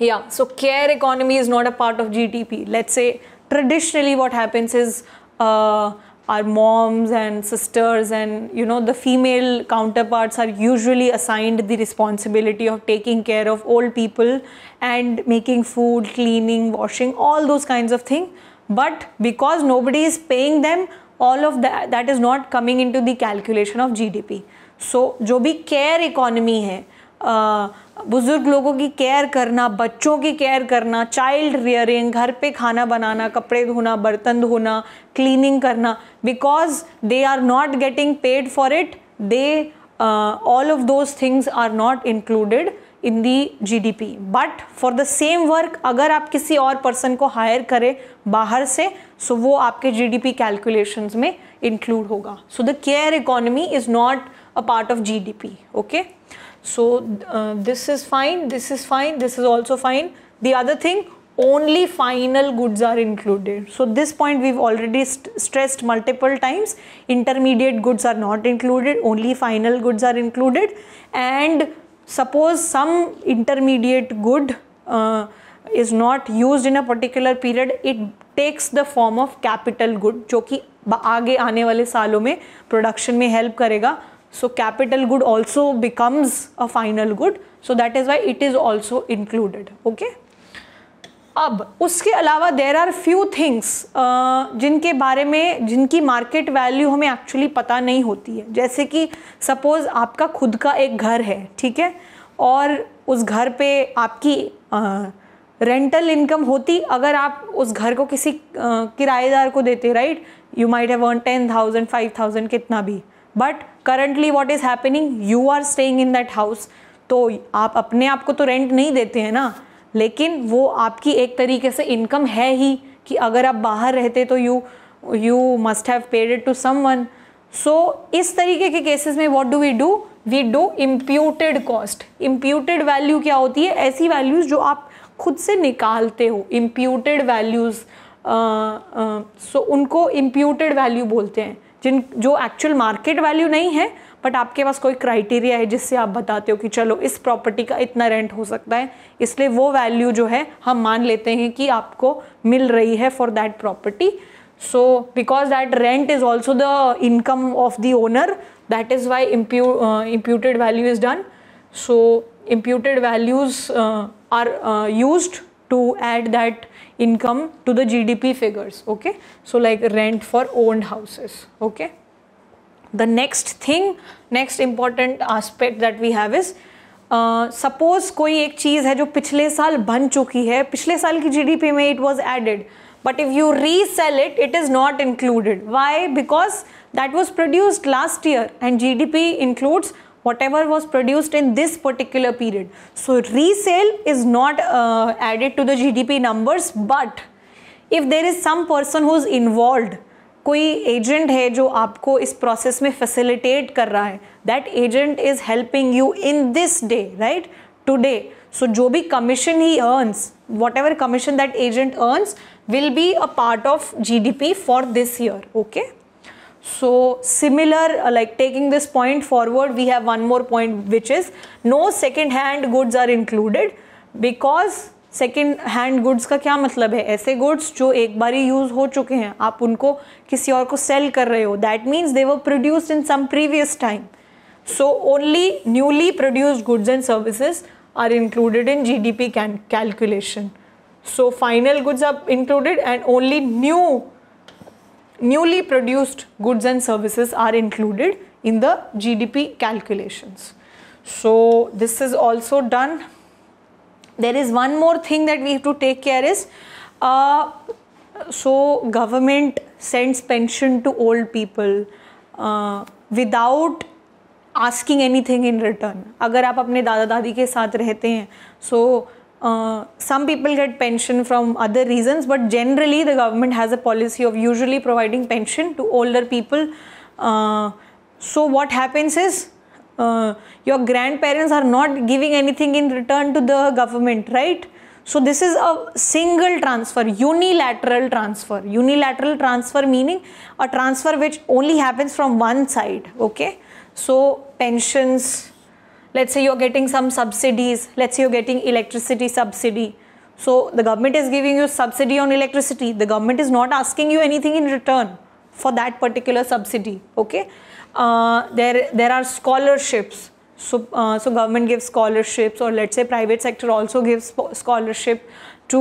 yeah, so care economy is not a part of GDP. Let's say traditionally what happens is uh, our moms and sisters and you know the female counterparts are usually assigned the responsibility of taking care of old people and making food cleaning washing all those kinds of things but because nobody is paying them all of that that is not coming into the calculation of gdp so जो भी economy economy है uh, बुज़ुर्ग लोगों की care करना बच्चों की care करना चाइल्ड रियरिंग घर पे खाना बनाना कपड़े धोना बर्तन धोना क्लीनिंग करना because they are not getting paid for it they all of those things are not included in the G D P but for the same work अगर आप किसी और पर्सन को हायर करें बाहर से सो so वो आपके जी डी पी कैलकुलेशन में इंक्लूड होगा so the care economy is not a part of G D P okay So uh, this is fine, this is fine, this is also fine. The other thing, only final goods are included. So this point we've already st stressed multiple times. Intermediate goods are not included, only final goods are included. And suppose some intermediate good uh, is not used in a particular period, it takes the form of capital good jo ki aage aane wale saalon mein production mein help karega So capital good also becomes a final good. So that is why it is also included. Okay. अब उसके अलावा there are few things जिनके बारे में जिनकी market value हमें actually पता नहीं होती है जैसे कि सपोज़ आपका खुद का एक घर है ठीक है और उस घर पे आपकी रेंटल इनकम होती अगर आप उस घर को किसी किराएदार को देते right you might have earn ten thousand five thousand कितना भी but currently what is happening you are staying in that house तो आप अपने आप को तो रेंट नहीं देते हैं ना लेकिन वो आपकी एक तरीके से इनकम है ही कि अगर आप बाहर रहते तो you you must have it to someone so इस तरीके के केसेस में what do we do we do imputed cost imputed value क्या होती है ऐसी वैल्यूज़ जो आप खुद से निकालते हो इम्प्यूटेड वैल्यूज़ सो उनको इम्प्यूटेड वैल्यू बोलते हैं जिन जो एक्चुअल मार्केट वैल्यू नहीं है बट आपके पास कोई क्राइटेरिया है जिससे आप बताते हो कि चलो इस प्रॉपर्टी का इतना रेंट हो सकता है इसलिए वो वैल्यू जो है हम मान लेते हैं कि आपको मिल रही है for that property so because that rent is also the income of the owner that is why impu imputed value is done so imputed values are use to add that income to the GDP figures. Okay. So like rent for owned houses. Okay. The next thing, next important aspect that we have is suppose uh, कोई एक चीज़ है जो पिछले साल बन चुकी है पिछले साल की जीडीपी में it was added but if you resell it it is not included why because that was produced last year and GDP includes whatever was produced in this particular period. So resale is not uh, added to the GDP numbers but if there is some person who is involved कोई agent है जो आपको इस process में facilitate कर रहा है that agent is helping you in this day right today so जो भी commission he earns whatever commission that agent earns will be a part of GDP for this year okay So similar, uh, like taking this point forward, we have one more point which is no second hand goods are included because second hand goods का क्या मतलब है ऐसे goods जो एक बार ही use हो चुके हैं आप उनको किसी और को सेल कर रहे हो that means they were produced in some previous time so only newly produced goods and services are included in G D P can calculation so final goods are included and only new newly produced goods and services are included in the GDP calculations. So this is also done. There is one more thing that we have to take care is, uh, so government sends pension to old people uh, without asking anything in return. अगर आप अपने दादा दादी के साथ रहते हैं so Uh, some people get pension from other reasons, but generally the government has a policy of usually providing pension to older people. Uh, so what happens is uh, your grandparents are not giving anything in return to the government, right? So this is a single transfer, unilateral transfer. Unilateral transfer meaning a transfer which only happens from one side, okay? So pensions, let's say you're getting some subsidies let's say you're getting electricity subsidy so the government is giving you subsidy on electricity the government is not asking you anything in return for that particular subsidy okay uh, there there are scholarships so uh, so government gives scholarships or let's say private sector also gives scholarship to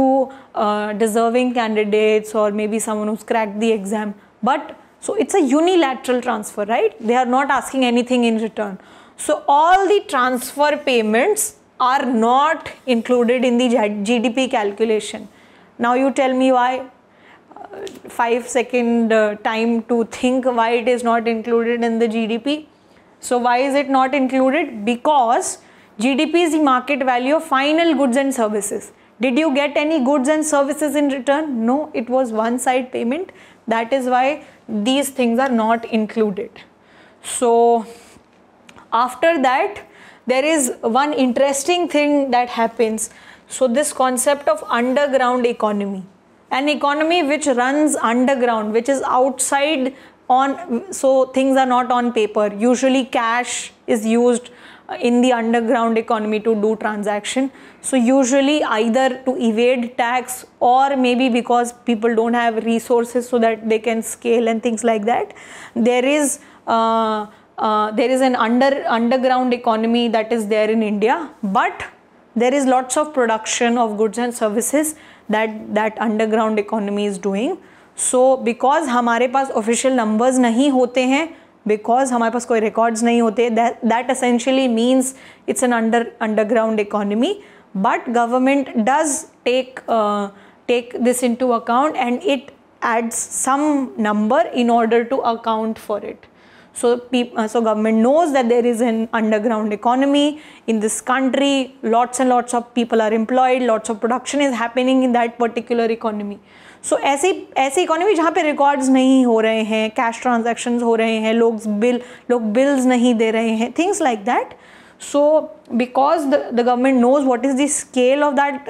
uh, deserving candidates or maybe someone who's cracked the exam but so it's a unilateral transfer right they are not asking anything in return so all the transfer payments are not included in the GDP calculation. Now you tell me why. Uh, five second uh, time to think why it is not included in the GDP. So why is it not included? Because GDP is the market value of final goods and services. Did you get any goods and services in return? No, it was one side payment. That is why these things are not included. So after that there is one interesting thing that happens so this concept of underground economy an economy which runs underground which is outside on so things are not on paper usually cash is used uh, in the underground economy to do transaction so usually either to evade tax or maybe because people don't have resources so that they can scale and things like that there is uh, uh, there is an under underground economy that is there in india but there is lots of production of goods and services that that underground economy is doing so because hamare pas official numbers nahi hote hain because hamare pas koi records nahi hote that that essentially means it's an under underground economy but government does take uh, take this into account and it adds some number in order to account for it so, uh, so government knows that there is an underground economy in this country. Lots and lots of people are employed. Lots of production is happening in that particular economy. So so, ऐसी ऐसी economy जहाँ पे records नहीं हो रहे हैं cash transaction हो रहे हैं लोग बिल लोग बिल्स नहीं दे रहे हैं things like that so because the government knows what is the scale of that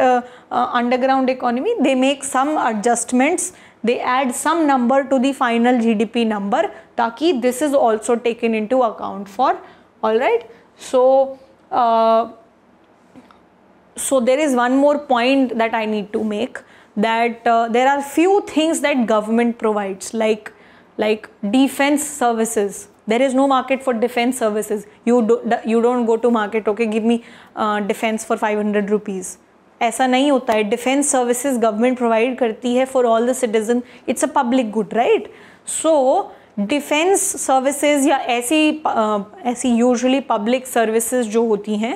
underground economy they make some adjustments they add some number to the final GDP number taki this is also taken into account for alright. So, uh, so there is one more point that I need to make that uh, there are few things that government provides like like defense services there is no market for defense services you do, you don't go to market okay give me uh, defense for 500 rupees ऐसा नहीं होता है defence services government provide करती है for all the citizen it's a public good right so defence services या ऐसी ऐसी usually public services जो होती हैं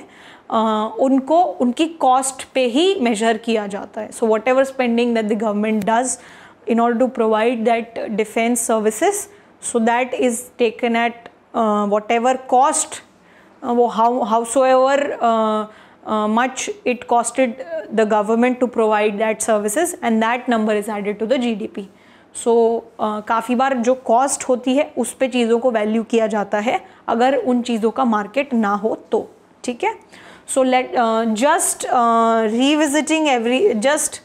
उनको उनकी कॉस्ट पे ही मेजर किया जाता है so whatever spending that the government does in order to provide that defence services so that is taken at whatever cost वो how how so ever uh, much it costed the government to provide that services and that number is added to the GDP. So so, uh, काफ़ी बार जो cost होती है उस पर चीज़ों को value किया जाता है अगर उन चीज़ों का मार्केट ना हो तो ठीक है so let just revisiting every just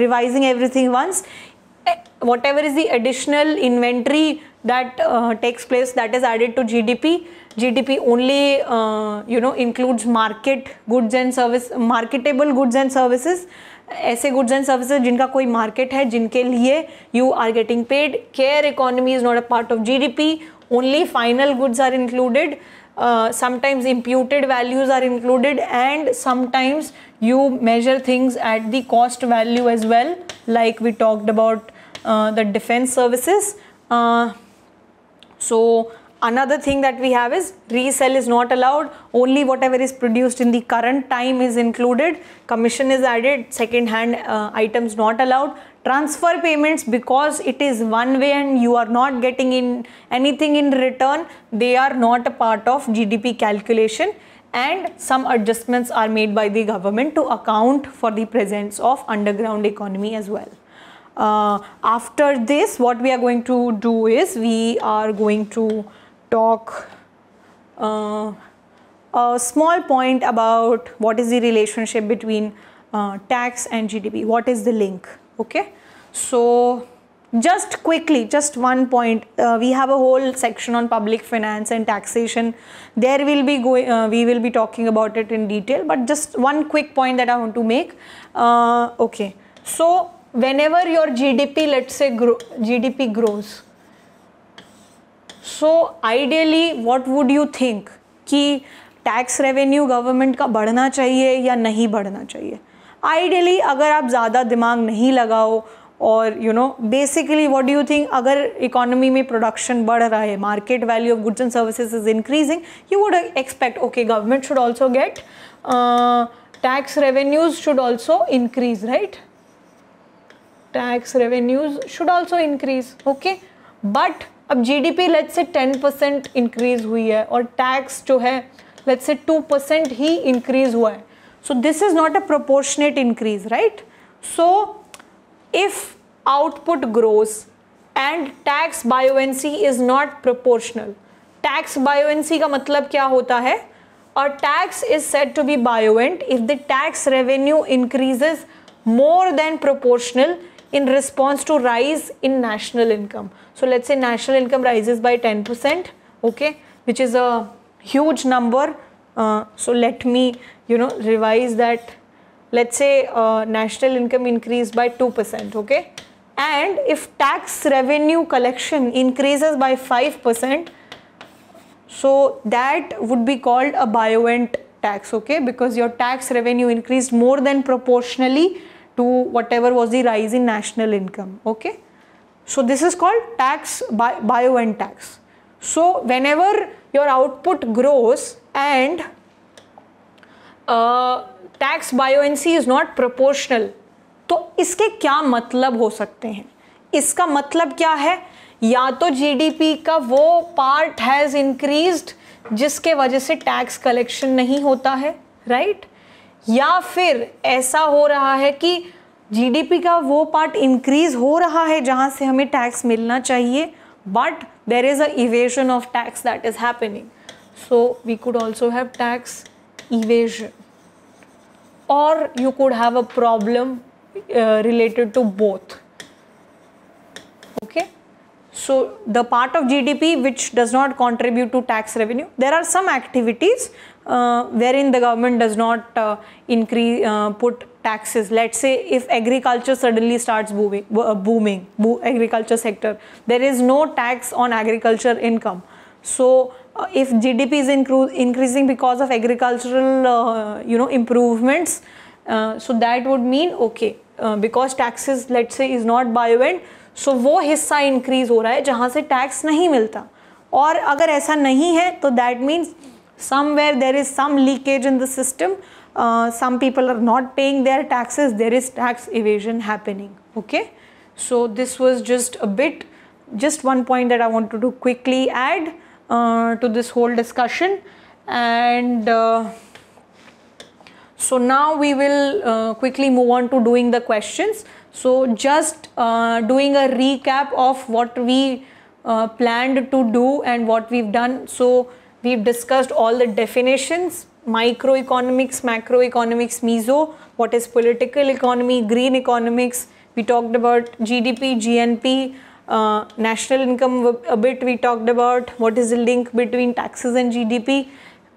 revising everything once whatever is the additional inventory that uh, takes place that is added to GDP GDP only uh, you know includes market goods and service marketable goods and services ऐसे goods and services, जिनका कोई market है जिनके लिए you are getting paid care economy is not a part of GDP only final goods are included sometimes imputed values are included and sometimes you measure things at the cost value as well like we talked about uh, the defense services uh, so another thing that we have is resell is not allowed only whatever is produced in the current time is included commission is added second hand uh, items not allowed transfer payments because it is one way and you are not getting in anything in return they are not a part of gdp calculation and some adjustments are made by the government to account for the presence of underground economy as well uh, after this what we are going to do is we are going to talk uh, a small point about what is the relationship between uh, tax and GDP, what is the link, okay. So just quickly, just one point, uh, we have a whole section on public finance and taxation. There will be going, uh, we will be talking about it in detail, but just one quick point that I want to make. Uh, okay, so whenever your GDP, let's say GDP grows, so ideally what would you think कि tax revenue government का बढ़ना चाहिए या नहीं बढ़ना चाहिए ideally अगर आप ज़्यादा दिमाग नहीं लगाओ और you know basically what do you think अगर इकोनॉमी में प्रोडक्शन बढ़ रहा है market value of goods and services is increasing you would expect okay government should also get tax revenues should also increase right tax revenues should also increase okay but अब GDP let say 10 percent increase हुई है और tax जो है late से 2 percent ही increase हुआ है so this is not a proportionate increase right so if output grows and tax buoyancy is not proportional tax buoyancy का मतलब क्या होता है और tax is set to be buoyant if the tax revenue increases more than proportional in response to rise in national income So let's say national income rises by 10%, okay, which is a huge number. Uh, so let me, you know, revise that. Let's say uh, national income increased by 2%, okay. And if tax revenue collection increases by 5%, so that would be called a biovent tax, okay, because your tax revenue increased more than proportionally to whatever was the rise in national income, okay. So this is called tax by bio and tax. So whenever your output grows and uh, tax c is not proportional तो इसके क्या मतलब हो सकते हैं इसका मतलब क्या है या तो जीडीपी का वो पार्ट हैज़ इंक्रीज्ड जिसके वजह से टैक्स कलेक्शन नहीं होता है राइट right? या फिर ऐसा हो रहा है कि जीडीपी का वो पार्ट इंक्रीज हो रहा है जहां से हमें टैक्स मिलना चाहिए but there is a evasion of tax that is happening so we could also have tax evasion और you could have a problem related to both okay so the part of G D P which does not contribute to tax revenue there are some activities where in the government does not increase put taxes let's say if agriculture suddenly starts booming, booming agriculture sector there is no tax on agriculture income so uh, if gdp is incru- increasing because of agricultural uh, you know improvements uh, so that would mean okay uh, because taxes let's say is not buoyant so वो हिस्सा increase हो रहा है जहाँ से tax नहीं मिलता और अगर ऐसा नहीं है तो that means somewhere there is some leakage in the system uh, some people are not paying their taxes, there is tax evasion happening. Okay, so this was just a bit, just one point that I wanted to quickly add uh, to this whole discussion. And uh, so now we will uh, quickly move on to doing the questions. So just uh, doing a recap of what we uh, planned to do and what we've done. So we've discussed all the definitions microeconomics, macroeconomics, meso, what is political economy, green economics. We talked about GDP, GNP, uh, national income a bit. We talked about what is the link between taxes and GDP.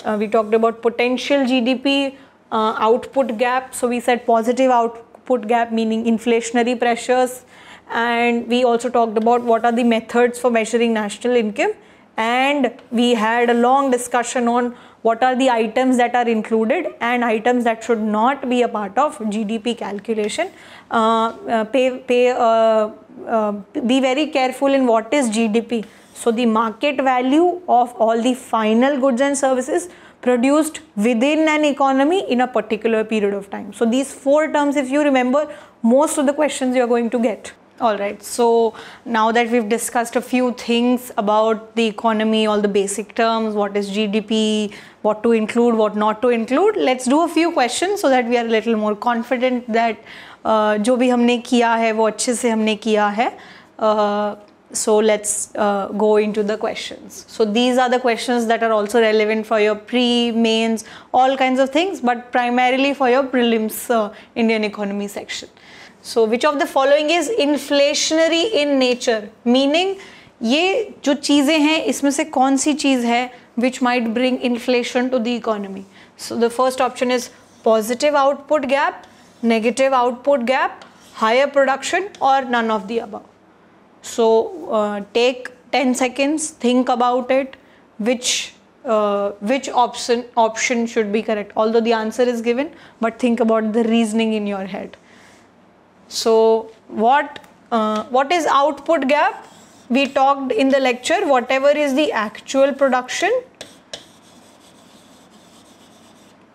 Uh, we talked about potential GDP, uh, output gap. So we said positive output gap meaning inflationary pressures. And we also talked about what are the methods for measuring national income. And we had a long discussion on what are the items that are included and items that should not be a part of GDP calculation. Uh, uh, pay, pay, uh, uh, be very careful in what is GDP. So the market value of all the final goods and services produced within an economy in a particular period of time. So these four terms, if you remember, most of the questions you are going to get. Alright, so now that we've discussed a few things about the economy, all the basic terms, what is GDP, what to include, what not to include. Let's do a few questions so that we are a little more confident that uh, जो भी हमने किया है वो अच्छे से हमने किया है so let's uh, go into the questions so these are the questions that are also relevant for your pre mains all kinds of things but primarily for your prelims uh, indian economy section so which of the following is inflationary in nature meaning ये जो चीज़ें हैं इसमें से कौन सी चीज़ है which might bring inflation to the economy. So the first option is positive output gap, negative output gap, higher production or none of the above. So uh, take 10 seconds, think about it, which uh, which option option should be correct although the answer is given but think about the reasoning in your head so what uh, what is output gap we talked in the lecture whatever is the actual production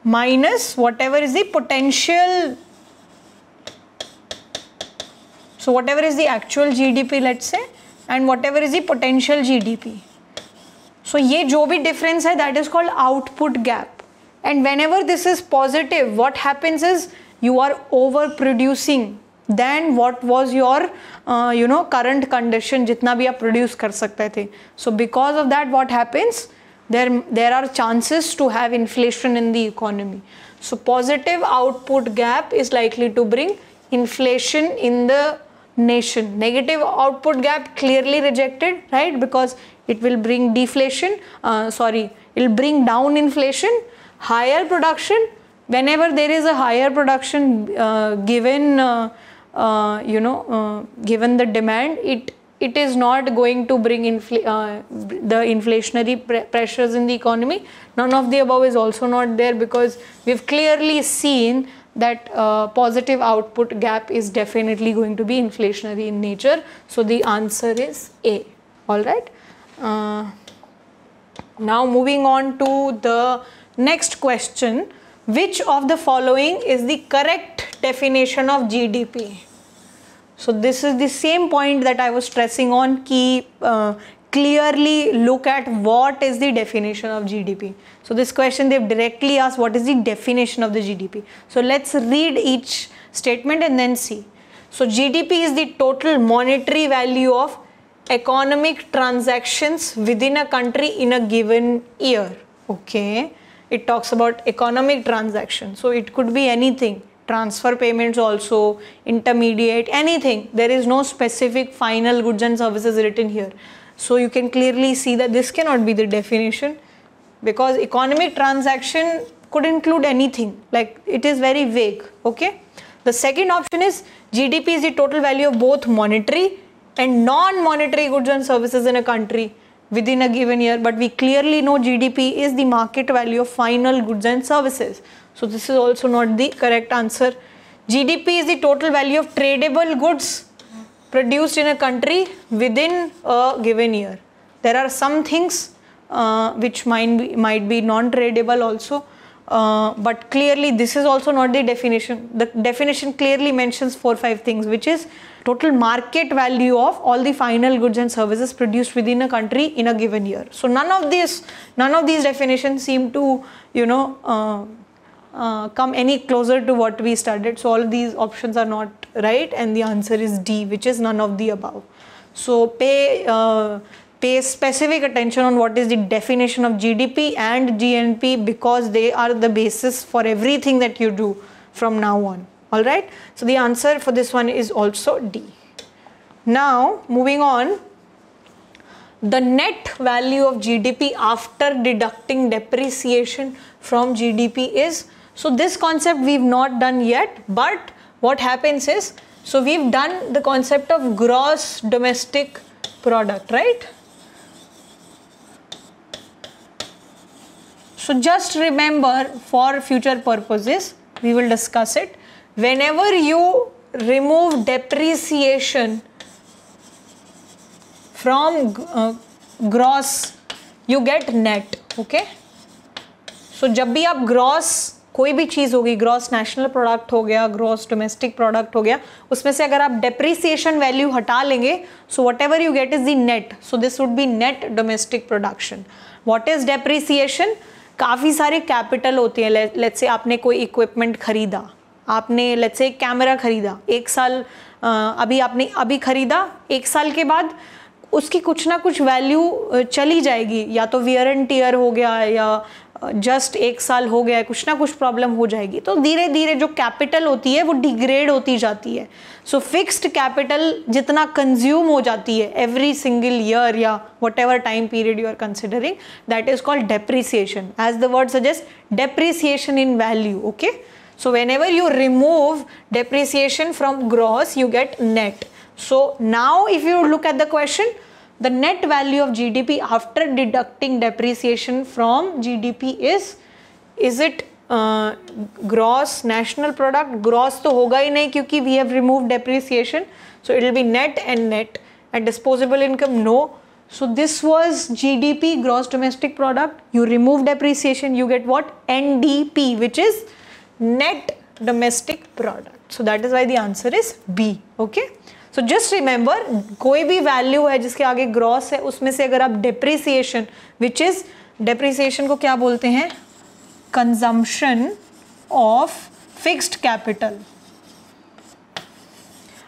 minus whatever is the potential so whatever is the actual GDP let's say and whatever is the potential GDP so ye jo bhi difference hai that is called output gap and whenever this is positive what happens is you are overproducing then what was your you know current condition जितना भी आप produce कर सकते थे so because of that what happens there there are chances to have inflation in the economy so positive output gap is likely to bring inflation in the nation. Negative output gap clearly rejected, right? Because it will bring deflation, uh, sorry, it will bring down inflation, higher production. Whenever there is a higher production uh, given uh, uh, you know, uh, given the demand, it it is not going to bring infl- uh, the inflationary pressures in the economy. None of the above is also not there because we've clearly seen that uh, positive output gap is definitely going to be inflationary in nature. So the answer is A. All right. Uh, now moving on to the next question. Which of the following is the correct definition of GDP? So this is the same point that I was stressing on key uh, clearly look at what is the definition of GDP. So this question they've directly asked what is the definition of the GDP. So let's read each statement and then see. So GDP is the total monetary value of economic transactions within a country in a given year. Okay it talks about economic transaction so it could be anything transfer payments also intermediate anything there is no specific final goods and services written here so you can clearly see that this cannot be the definition because economic transaction could include anything like it is very vague okay the second option is gdp is the total value of both monetary and non monetary goods and services in a country within a given year but we clearly know GDP is the market value of final goods and services. So this is also not the correct answer. GDP is the total value of tradable goods produced in a country within a given year. There are some things uh, which might be, might be non-tradable also uh, but clearly this is also not the definition. The definition clearly mentions 4-5 or things which is total market value of all the final goods and services produced within a country in a given year. So none of these, none of these definitions seem to, you know, uh, uh, come any closer to what we studied. So all these options are not right, and the answer is D, which is none of the above. So pay. Uh, pay specific attention on what is the definition of GDP and GNP because they are the basis for everything that you do from now on. Alright, so the answer for this one is also D. Now, moving on, the net value of GDP after deducting depreciation from GDP is, so this concept we've not done yet, but what happens is, so we've done the concept of gross domestic product, right? So just remember for future purposes, we will discuss it. whenever you remove depreciation from uh, gross you get net okay so जब भी आप gross कोई भी चीज़ होगी gross national product हो गया gross domestic product हो गया उसमें से अगर आप डेप्रिसिएशन वैल्यू हटा लेंगे so whatever you get is the net so this would be net domestic production what is depreciation काफ़ी सारे कैपिटल होते हैं लेट्स से आपने कोई इक्विपमेंट खरीदा आपने लेट्स से कैमरा ख़रीदा एक साल अभी आपने अभी ख़रीदा एक साल के बाद उसकी कुछ ना कुछ वैल्यू चली जाएगी या तो वियर एंड टीयर हो गया या जस्ट एक साल हो गया कुछ ना कुछ प्रॉब्लम हो जाएगी तो धीरे धीरे जो कैपिटल होती है वो डिग्रेड होती जाती है सो फिक्स्ड कैपिटल जितना कंज्यूम हो जाती है एवरी सिंगल ईयर या whatever time period you are considering that is called depreciation as the word suggest depreciation in value okay So whenever you remove depreciation from gross, you get net. So now if you look at the question, the net value of GDP after deducting depreciation from GDP is, is it uh, gross national product? Gross to hoga hi nahi kyunki we have removed depreciation. So it will be net and net and disposable income, no. So this was GDP, gross domestic product. You remove depreciation, you get what? NDP, which is net domestic product so that is why the answer is b okay so just remember कोई भी value है जिसके आगे gross है उसमें से अगर आप डिप्रिसिएशन विच इज डिप्रिसिएशन को क्या बोलते हैं कंजम्पशन ऑफ फिक्स्ड कैपिटल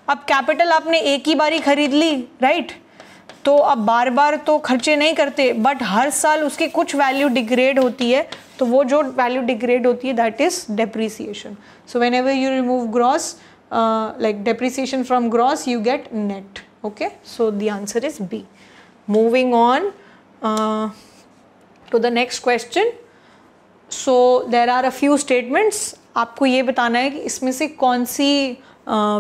अब कैपिटल आपने एक ही बारी खरीद ली राइट तो अब बार बार तो खर्चे नहीं करते बट हर साल उसकी कुछ वैल्यू डिग्रेड होती है तो वो जो वैल्यू डिग्रेड होती है that is depreciation so whenever you remove gross like depreciation from gross you get net okay so the answer is B moving on to the next question so there are a few statements आपको ये बताना है कि इसमें से कौन सी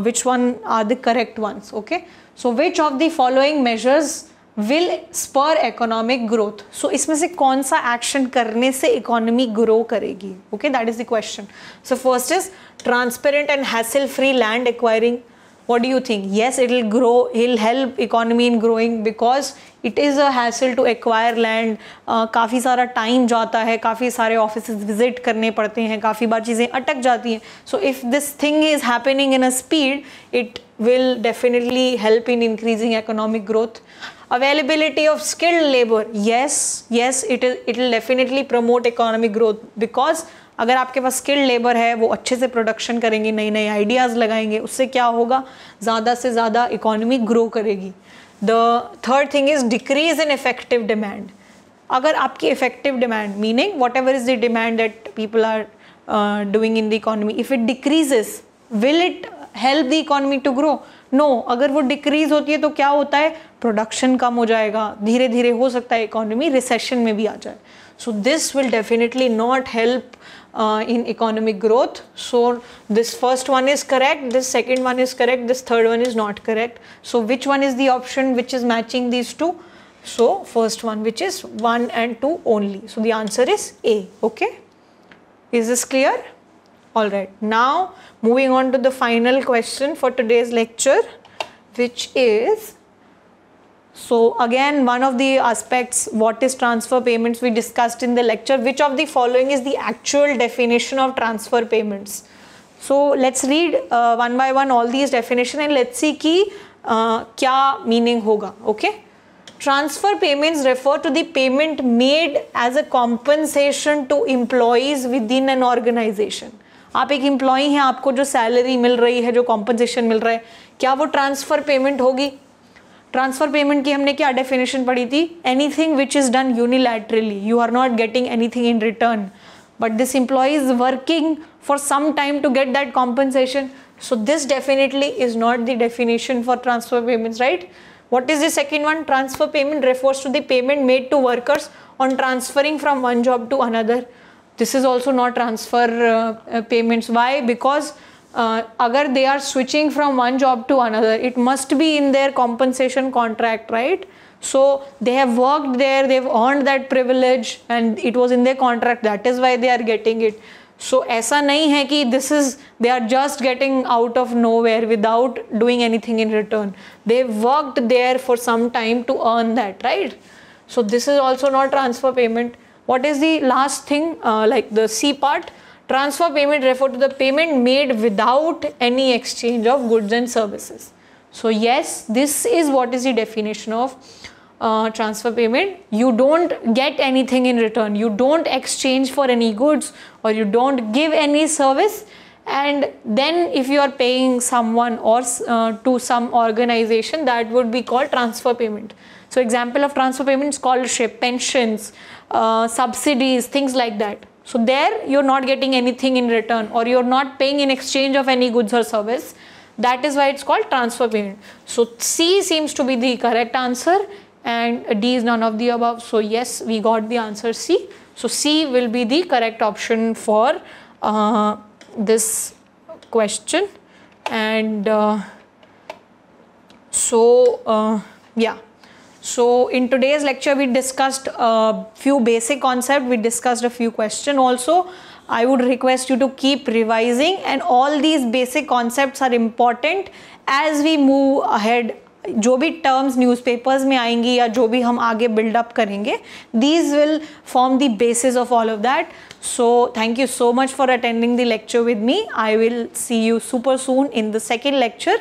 which one are the correct ones okay so which of the following measures will spur economic growth so इसमें से कौन सा एक्शन करने से इकोनॉमी ग्रो करेगी okay that is the question so first is transparent and hassle free land acquiring what do you think yes it will grow hill help economy in growing because it is a hassle to acquire land काफ़ी सारा time जाता है काफ़ी सारे office visit करने पड़ते हैं काफ़ी बार चीज़ें अटक जाती हैं so if this thing is happening in a speed it will definitely help in increasing economic growth availability of skilled labor yes yes it will it will definitely promote economic growth because अगर आपके पास skilled labour है वो अच्छे से production करेंगे नए नए ideas लगाएंगे उससे क्या होगा ज़्यादा से ज़्यादा इकोनॉमी ग्रो करेगी the third thing is decrease in effective demand अगर आपकी effective demand meaning whatever is the demand that people are doing in the economy if it decreases will it help the economy to grow no अगर वो decrease होती है तो क्या होता है प्रोडक्शन कम हो जाएगा धीरे धीरे हो सकता है इकोनॉमी रिसेशन में भी आ जाए so this will definitely not help in economic growth so this first one is correct this second one is correct this third one is not correct so which one is the option which is matching this two so first one which is one and two only so the answer is A okay is this clear all right now moving on to the final question for today's lecture which is So again, one of the aspects, what is transfer payments we discussed in the lecture, which of the following is the actual definition of transfer payments. So let's read uh, one by one all these definition and let's see ki uh, kya meaning hoga, okay. Transfer payments refer to the payment made as a compensation to employees within an organization. आप एक employee हैं आपको जो salary मिल रही है जो compensation मिल रहा है क्या वो ट्रांसफ़र पेमेंट होगी ट्रांसफर पेमेंट की हमने क्या डेफिनेशन पढ़ी थी anything which is done unilaterally you are not getting anything in return but this employ is working for some time to get that compensation so this definitely is not the definition for transfer payments right what is the second one transfer payment refers to the payment made to workers on transferring from one job to another this is also not transfer uh, uh, payments why because uh, agar they are switching from one job to another it must be in their compensation contract right so they have worked there they've earned that privilege and it was in their contract that is why they are getting it so ऐसा नहीं है कि this is they are just getting out of nowhere without doing anything in return they worked there for some time to earn that right so this is also not transfer payment what is the last thing uh, like the c part Transfer payment refer to the payment made without any exchange of goods and services. So yes, this is what is the definition of uh, transfer payment. You don't get anything in return. You don't exchange for any goods or you don't give any service. And then if you are paying someone or uh, to some organization, that would be called transfer payment. So example of transfer payment: scholarship, pensions, uh, subsidies, things like that. So there you're not getting anything in return or you're not paying in exchange of any goods or service. That is why it's called transfer payment. So C seems to be the correct answer and D is none of the above. So yes, we got the answer C. So C will be the correct option for uh, this question and uh, so uh, yeah so in today's lecture, we discussed a few basic concepts. We discussed a few questions also. I would request you to keep revising and all these basic concepts are important as we move ahead जो भी terms newspapers में आएंगी या जो भी हम आगे build up करेंगे these will form the basis of all of that so thank you so much for attending the lecture with me I will see you super soon in the second lecture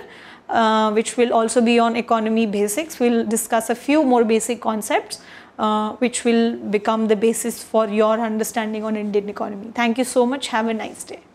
uh, which will also be on economy basics. We'll discuss a few more basic concepts uh, which will become the basis for your understanding on Indian economy. Thank you so much. Have a nice day.